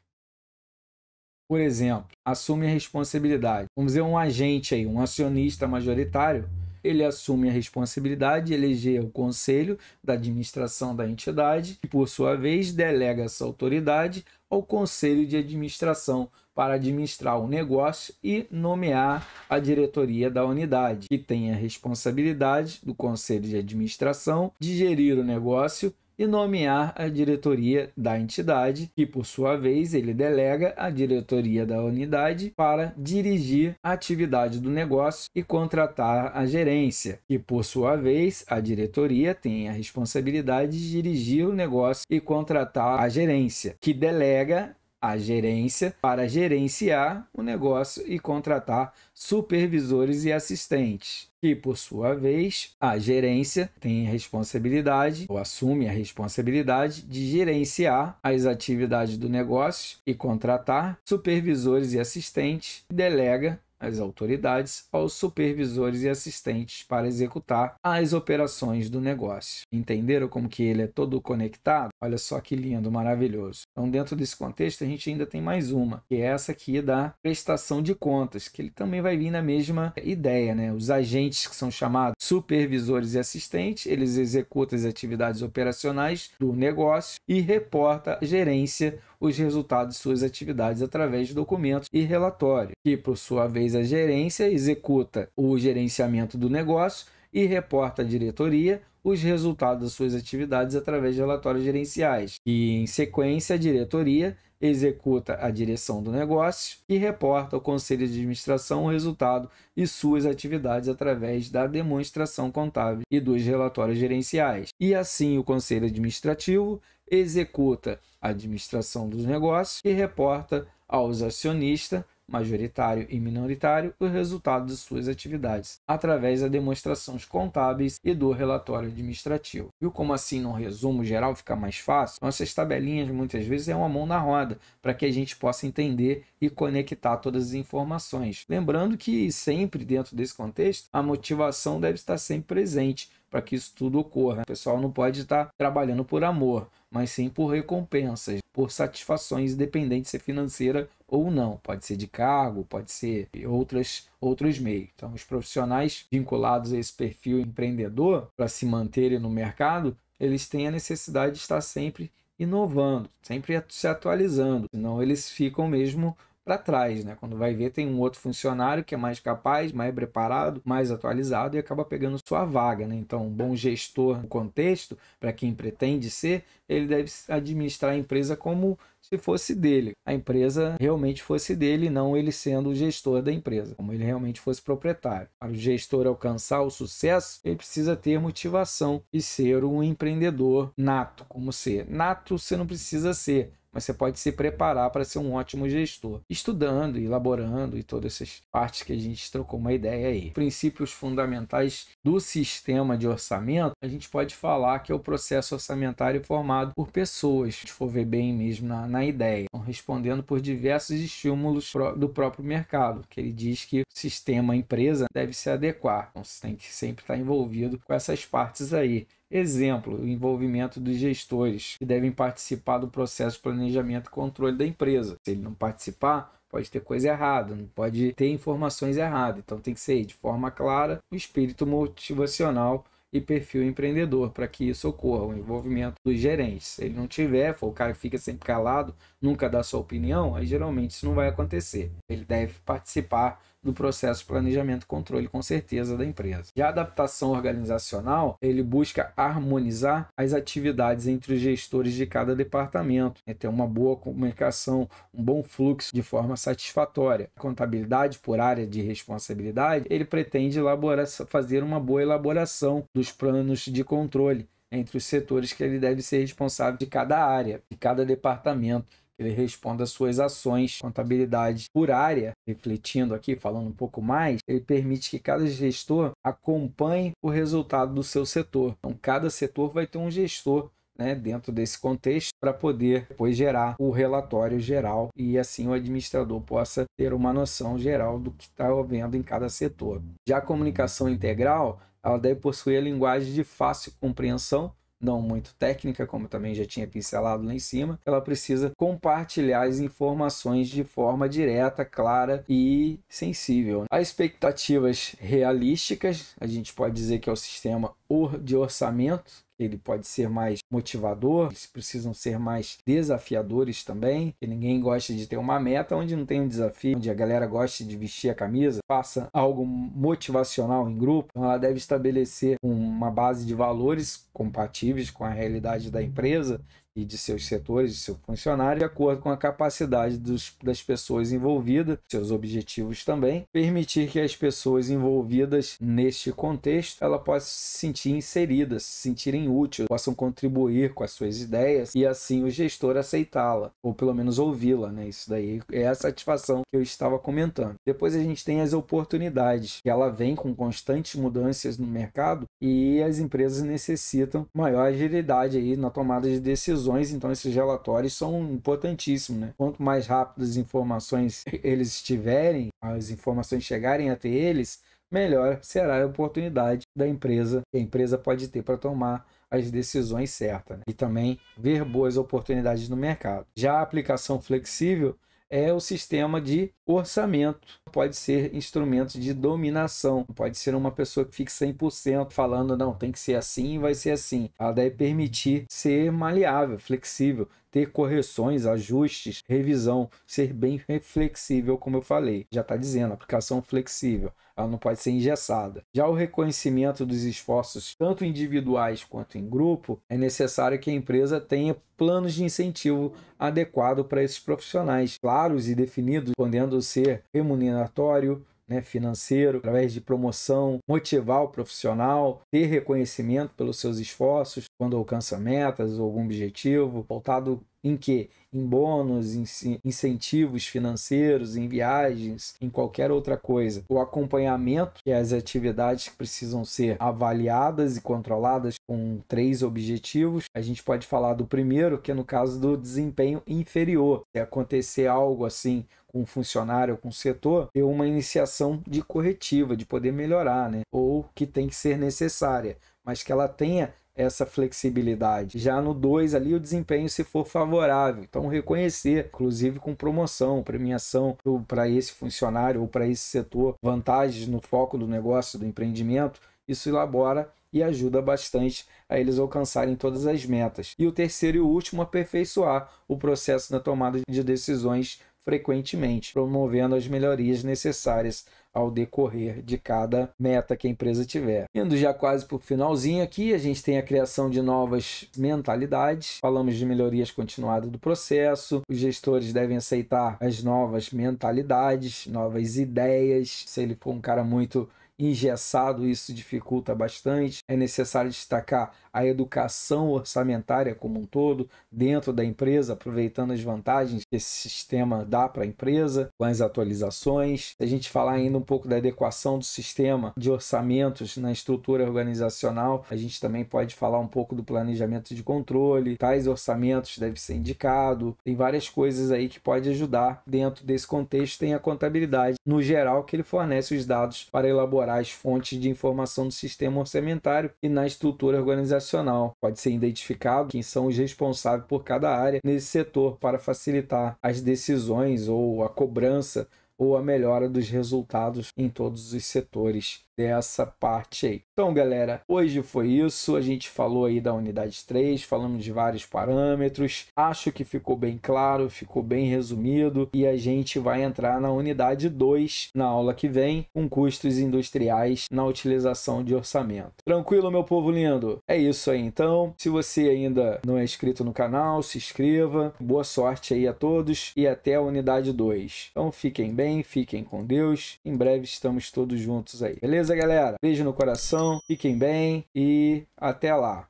por exemplo, assume a responsabilidade. Vamos dizer, um agente aí, um acionista majoritário, ele assume a responsabilidade de eleger o conselho da administração da entidade, que por sua vez delega essa autoridade ao conselho de administração para administrar o negócio e nomear a diretoria da unidade, que tem a responsabilidade do conselho de administração de gerir o negócio e nomear a diretoria da entidade, que por sua vez ele delega a diretoria da unidade para dirigir a atividade do negócio e contratar a gerência, que por sua vez a diretoria tem a responsabilidade de dirigir o negócio e contratar a gerência, que delega a gerência para gerenciar o negócio e contratar supervisores e assistentes que, por sua vez, a gerência tem a responsabilidade ou assume a responsabilidade de gerenciar as atividades do negócio e contratar supervisores e assistentes, delega às autoridades, aos supervisores e assistentes para executar as operações do negócio. Entenderam como que ele é todo conectado? Olha só que lindo, maravilhoso. Então, dentro desse contexto, a gente ainda tem mais uma, que é essa aqui da prestação de contas, que ele também vai vir na mesma ideia, né? Os agentes que são chamados supervisores e assistentes, eles executam as atividades operacionais do negócio e reporta a gerência os resultados de suas atividades através de documentos e relatórios, que, por sua vez, a gerência executa o gerenciamento do negócio e reporta à diretoria os resultados das suas atividades através de relatórios gerenciais, e, em sequência, a diretoria executa a direção do negócio e reporta ao conselho de administração o resultado e suas atividades através da demonstração contábil e dos relatórios gerenciais. E assim o conselho administrativo executa a administração dos negócios e reporta aos acionistas majoritário e minoritário, o resultado de suas atividades, através das demonstrações contábeis e do relatório administrativo. Viu como assim, num resumo geral, fica mais fácil? Então, essas tabelinhas muitas vezes é uma mão na roda, para que a gente possa entender e conectar todas as informações. Lembrando que sempre, dentro desse contexto, a motivação deve estar sempre presente, para que isso tudo ocorra. O pessoal não pode estar trabalhando por amor, mas sim por recompensas por satisfações, independente de ser é financeira ou não. Pode ser de cargo, pode ser outras, outros meios. Então, os profissionais vinculados a esse perfil empreendedor, para se manterem no mercado, eles têm a necessidade de estar sempre inovando, sempre se atualizando, senão eles ficam mesmo para trás, né? Quando vai ver, tem um outro funcionário que é mais capaz, mais preparado, mais atualizado e acaba pegando sua vaga, né? Então, um bom gestor no contexto, para quem pretende ser, ele deve administrar a empresa como se fosse dele, a empresa realmente fosse dele, não ele sendo o gestor da empresa, como ele realmente fosse proprietário. Para o gestor alcançar o sucesso, ele precisa ter motivação e ser um empreendedor nato, como ser. Nato você não precisa ser, mas você pode se preparar para ser um ótimo gestor, estudando, elaborando e todas essas partes que a gente trocou uma ideia aí. Princípios fundamentais do sistema de orçamento, a gente pode falar que é o processo orçamentário formado por pessoas, se for ver bem mesmo na, na ideia, então, respondendo por diversos estímulos do próprio mercado, que ele diz que o sistema empresa deve se adequar, então você tem que sempre estar envolvido com essas partes aí Exemplo, o envolvimento dos gestores, que devem participar do processo de planejamento e controle da empresa. Se ele não participar, pode ter coisa errada, não pode ter informações erradas. Então tem que ser de forma clara o espírito motivacional e perfil empreendedor para que isso ocorra, o envolvimento dos gerentes. Se ele não tiver, for o cara que fica sempre calado, nunca dá sua opinião, aí geralmente isso não vai acontecer. Ele deve participar do processo de planejamento e controle, com certeza, da empresa. Já a adaptação organizacional, ele busca harmonizar as atividades entre os gestores de cada departamento, né? ter uma boa comunicação, um bom fluxo de forma satisfatória. A contabilidade por área de responsabilidade, ele pretende elaborar, fazer uma boa elaboração dos planos de controle entre os setores que ele deve ser responsável de cada área, de cada departamento ele responde às suas ações, contabilidade por área, refletindo aqui, falando um pouco mais, ele permite que cada gestor acompanhe o resultado do seu setor. Então, cada setor vai ter um gestor né, dentro desse contexto para poder depois gerar o relatório geral e assim o administrador possa ter uma noção geral do que está havendo em cada setor. Já a comunicação integral, ela deve possuir a linguagem de fácil compreensão não muito técnica, como também já tinha pincelado lá em cima, ela precisa compartilhar as informações de forma direta, clara e sensível. As expectativas realísticas, a gente pode dizer que é o sistema de orçamento, ele pode ser mais motivador, eles precisam ser mais desafiadores também. Que ninguém gosta de ter uma meta onde não tem um desafio, onde a galera gosta de vestir a camisa, faça algo motivacional em grupo. Então, ela deve estabelecer uma base de valores compatíveis com a realidade da empresa e de seus setores, de seu funcionário, de acordo com a capacidade dos, das pessoas envolvidas, seus objetivos também, permitir que as pessoas envolvidas neste contexto ela possa se sentir inseridas, se sentirem úteis, possam contribuir com as suas ideias e assim o gestor aceitá-la, ou pelo menos ouvi-la, né? Isso daí é a satisfação que eu estava comentando. Depois a gente tem as oportunidades, que ela vem com constantes mudanças no mercado e as empresas necessitam maior agilidade aí na tomada de decisões decisões, então esses relatórios são importantíssimos, né? Quanto mais rápidas as informações eles estiverem, as informações chegarem até eles, melhor será a oportunidade da empresa, que a empresa pode ter para tomar as decisões certas né? e também ver boas oportunidades no mercado. Já a aplicação flexível é o sistema de orçamento. Pode ser instrumento de dominação. Pode ser uma pessoa que fique 100% falando, não, tem que ser assim e vai ser assim. Ela deve permitir ser maleável, flexível, ter correções, ajustes, revisão, ser bem flexível, como eu falei. Já está dizendo, aplicação flexível, ela não pode ser engessada. Já o reconhecimento dos esforços, tanto individuais quanto em grupo, é necessário que a empresa tenha planos de incentivo adequado para esses profissionais, claros e definidos, podendo ser remuneratório, né, financeiro, através de promoção, motivar o profissional, ter reconhecimento pelos seus esforços quando alcança metas ou algum objetivo, voltado em que? Em bônus, em incentivos financeiros, em viagens, em qualquer outra coisa. O acompanhamento, que é as atividades que precisam ser avaliadas e controladas com três objetivos. A gente pode falar do primeiro, que é no caso do desempenho inferior. Se acontecer algo assim com funcionário ou com o setor, ter uma iniciação de corretiva, de poder melhorar, né? Ou que tem que ser necessária, mas que ela tenha essa flexibilidade. Já no 2 ali o desempenho se for favorável, então reconhecer, inclusive com promoção, premiação para esse funcionário ou para esse setor, vantagens no foco do negócio, do empreendimento, isso elabora e ajuda bastante a eles alcançarem todas as metas. E o terceiro e último, aperfeiçoar o processo na tomada de decisões frequentemente, promovendo as melhorias necessárias ao decorrer de cada meta que a empresa tiver. Indo já quase para o finalzinho aqui, a gente tem a criação de novas mentalidades. Falamos de melhorias continuadas do processo. Os gestores devem aceitar as novas mentalidades, novas ideias. Se ele for um cara muito engessado, isso dificulta bastante. É necessário destacar a educação orçamentária como um todo, dentro da empresa, aproveitando as vantagens que esse sistema dá para a empresa, com as atualizações. Se a gente falar ainda um pouco da adequação do sistema de orçamentos na estrutura organizacional, a gente também pode falar um pouco do planejamento de controle, tais orçamentos deve ser indicado, tem várias coisas aí que pode ajudar dentro desse contexto. Tem a contabilidade, no geral, que ele fornece os dados para elaborar incorporar as fontes de informação do sistema orçamentário e na estrutura organizacional. Pode ser identificado quem são os responsáveis por cada área nesse setor para facilitar as decisões ou a cobrança ou a melhora dos resultados em todos os setores dessa parte aí. Então, galera, hoje foi isso. A gente falou aí da unidade 3, falamos de vários parâmetros. Acho que ficou bem claro, ficou bem resumido e a gente vai entrar na unidade 2 na aula que vem, com custos industriais na utilização de orçamento. Tranquilo, meu povo lindo? É isso aí, então. Se você ainda não é inscrito no canal, se inscreva. Boa sorte aí a todos e até a unidade 2. Então, fiquem bem, fiquem com Deus. Em breve estamos todos juntos aí, beleza? Beleza, galera? Beijo no coração, fiquem bem e até lá.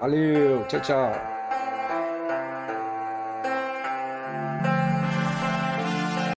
Valeu, tchau, tchau.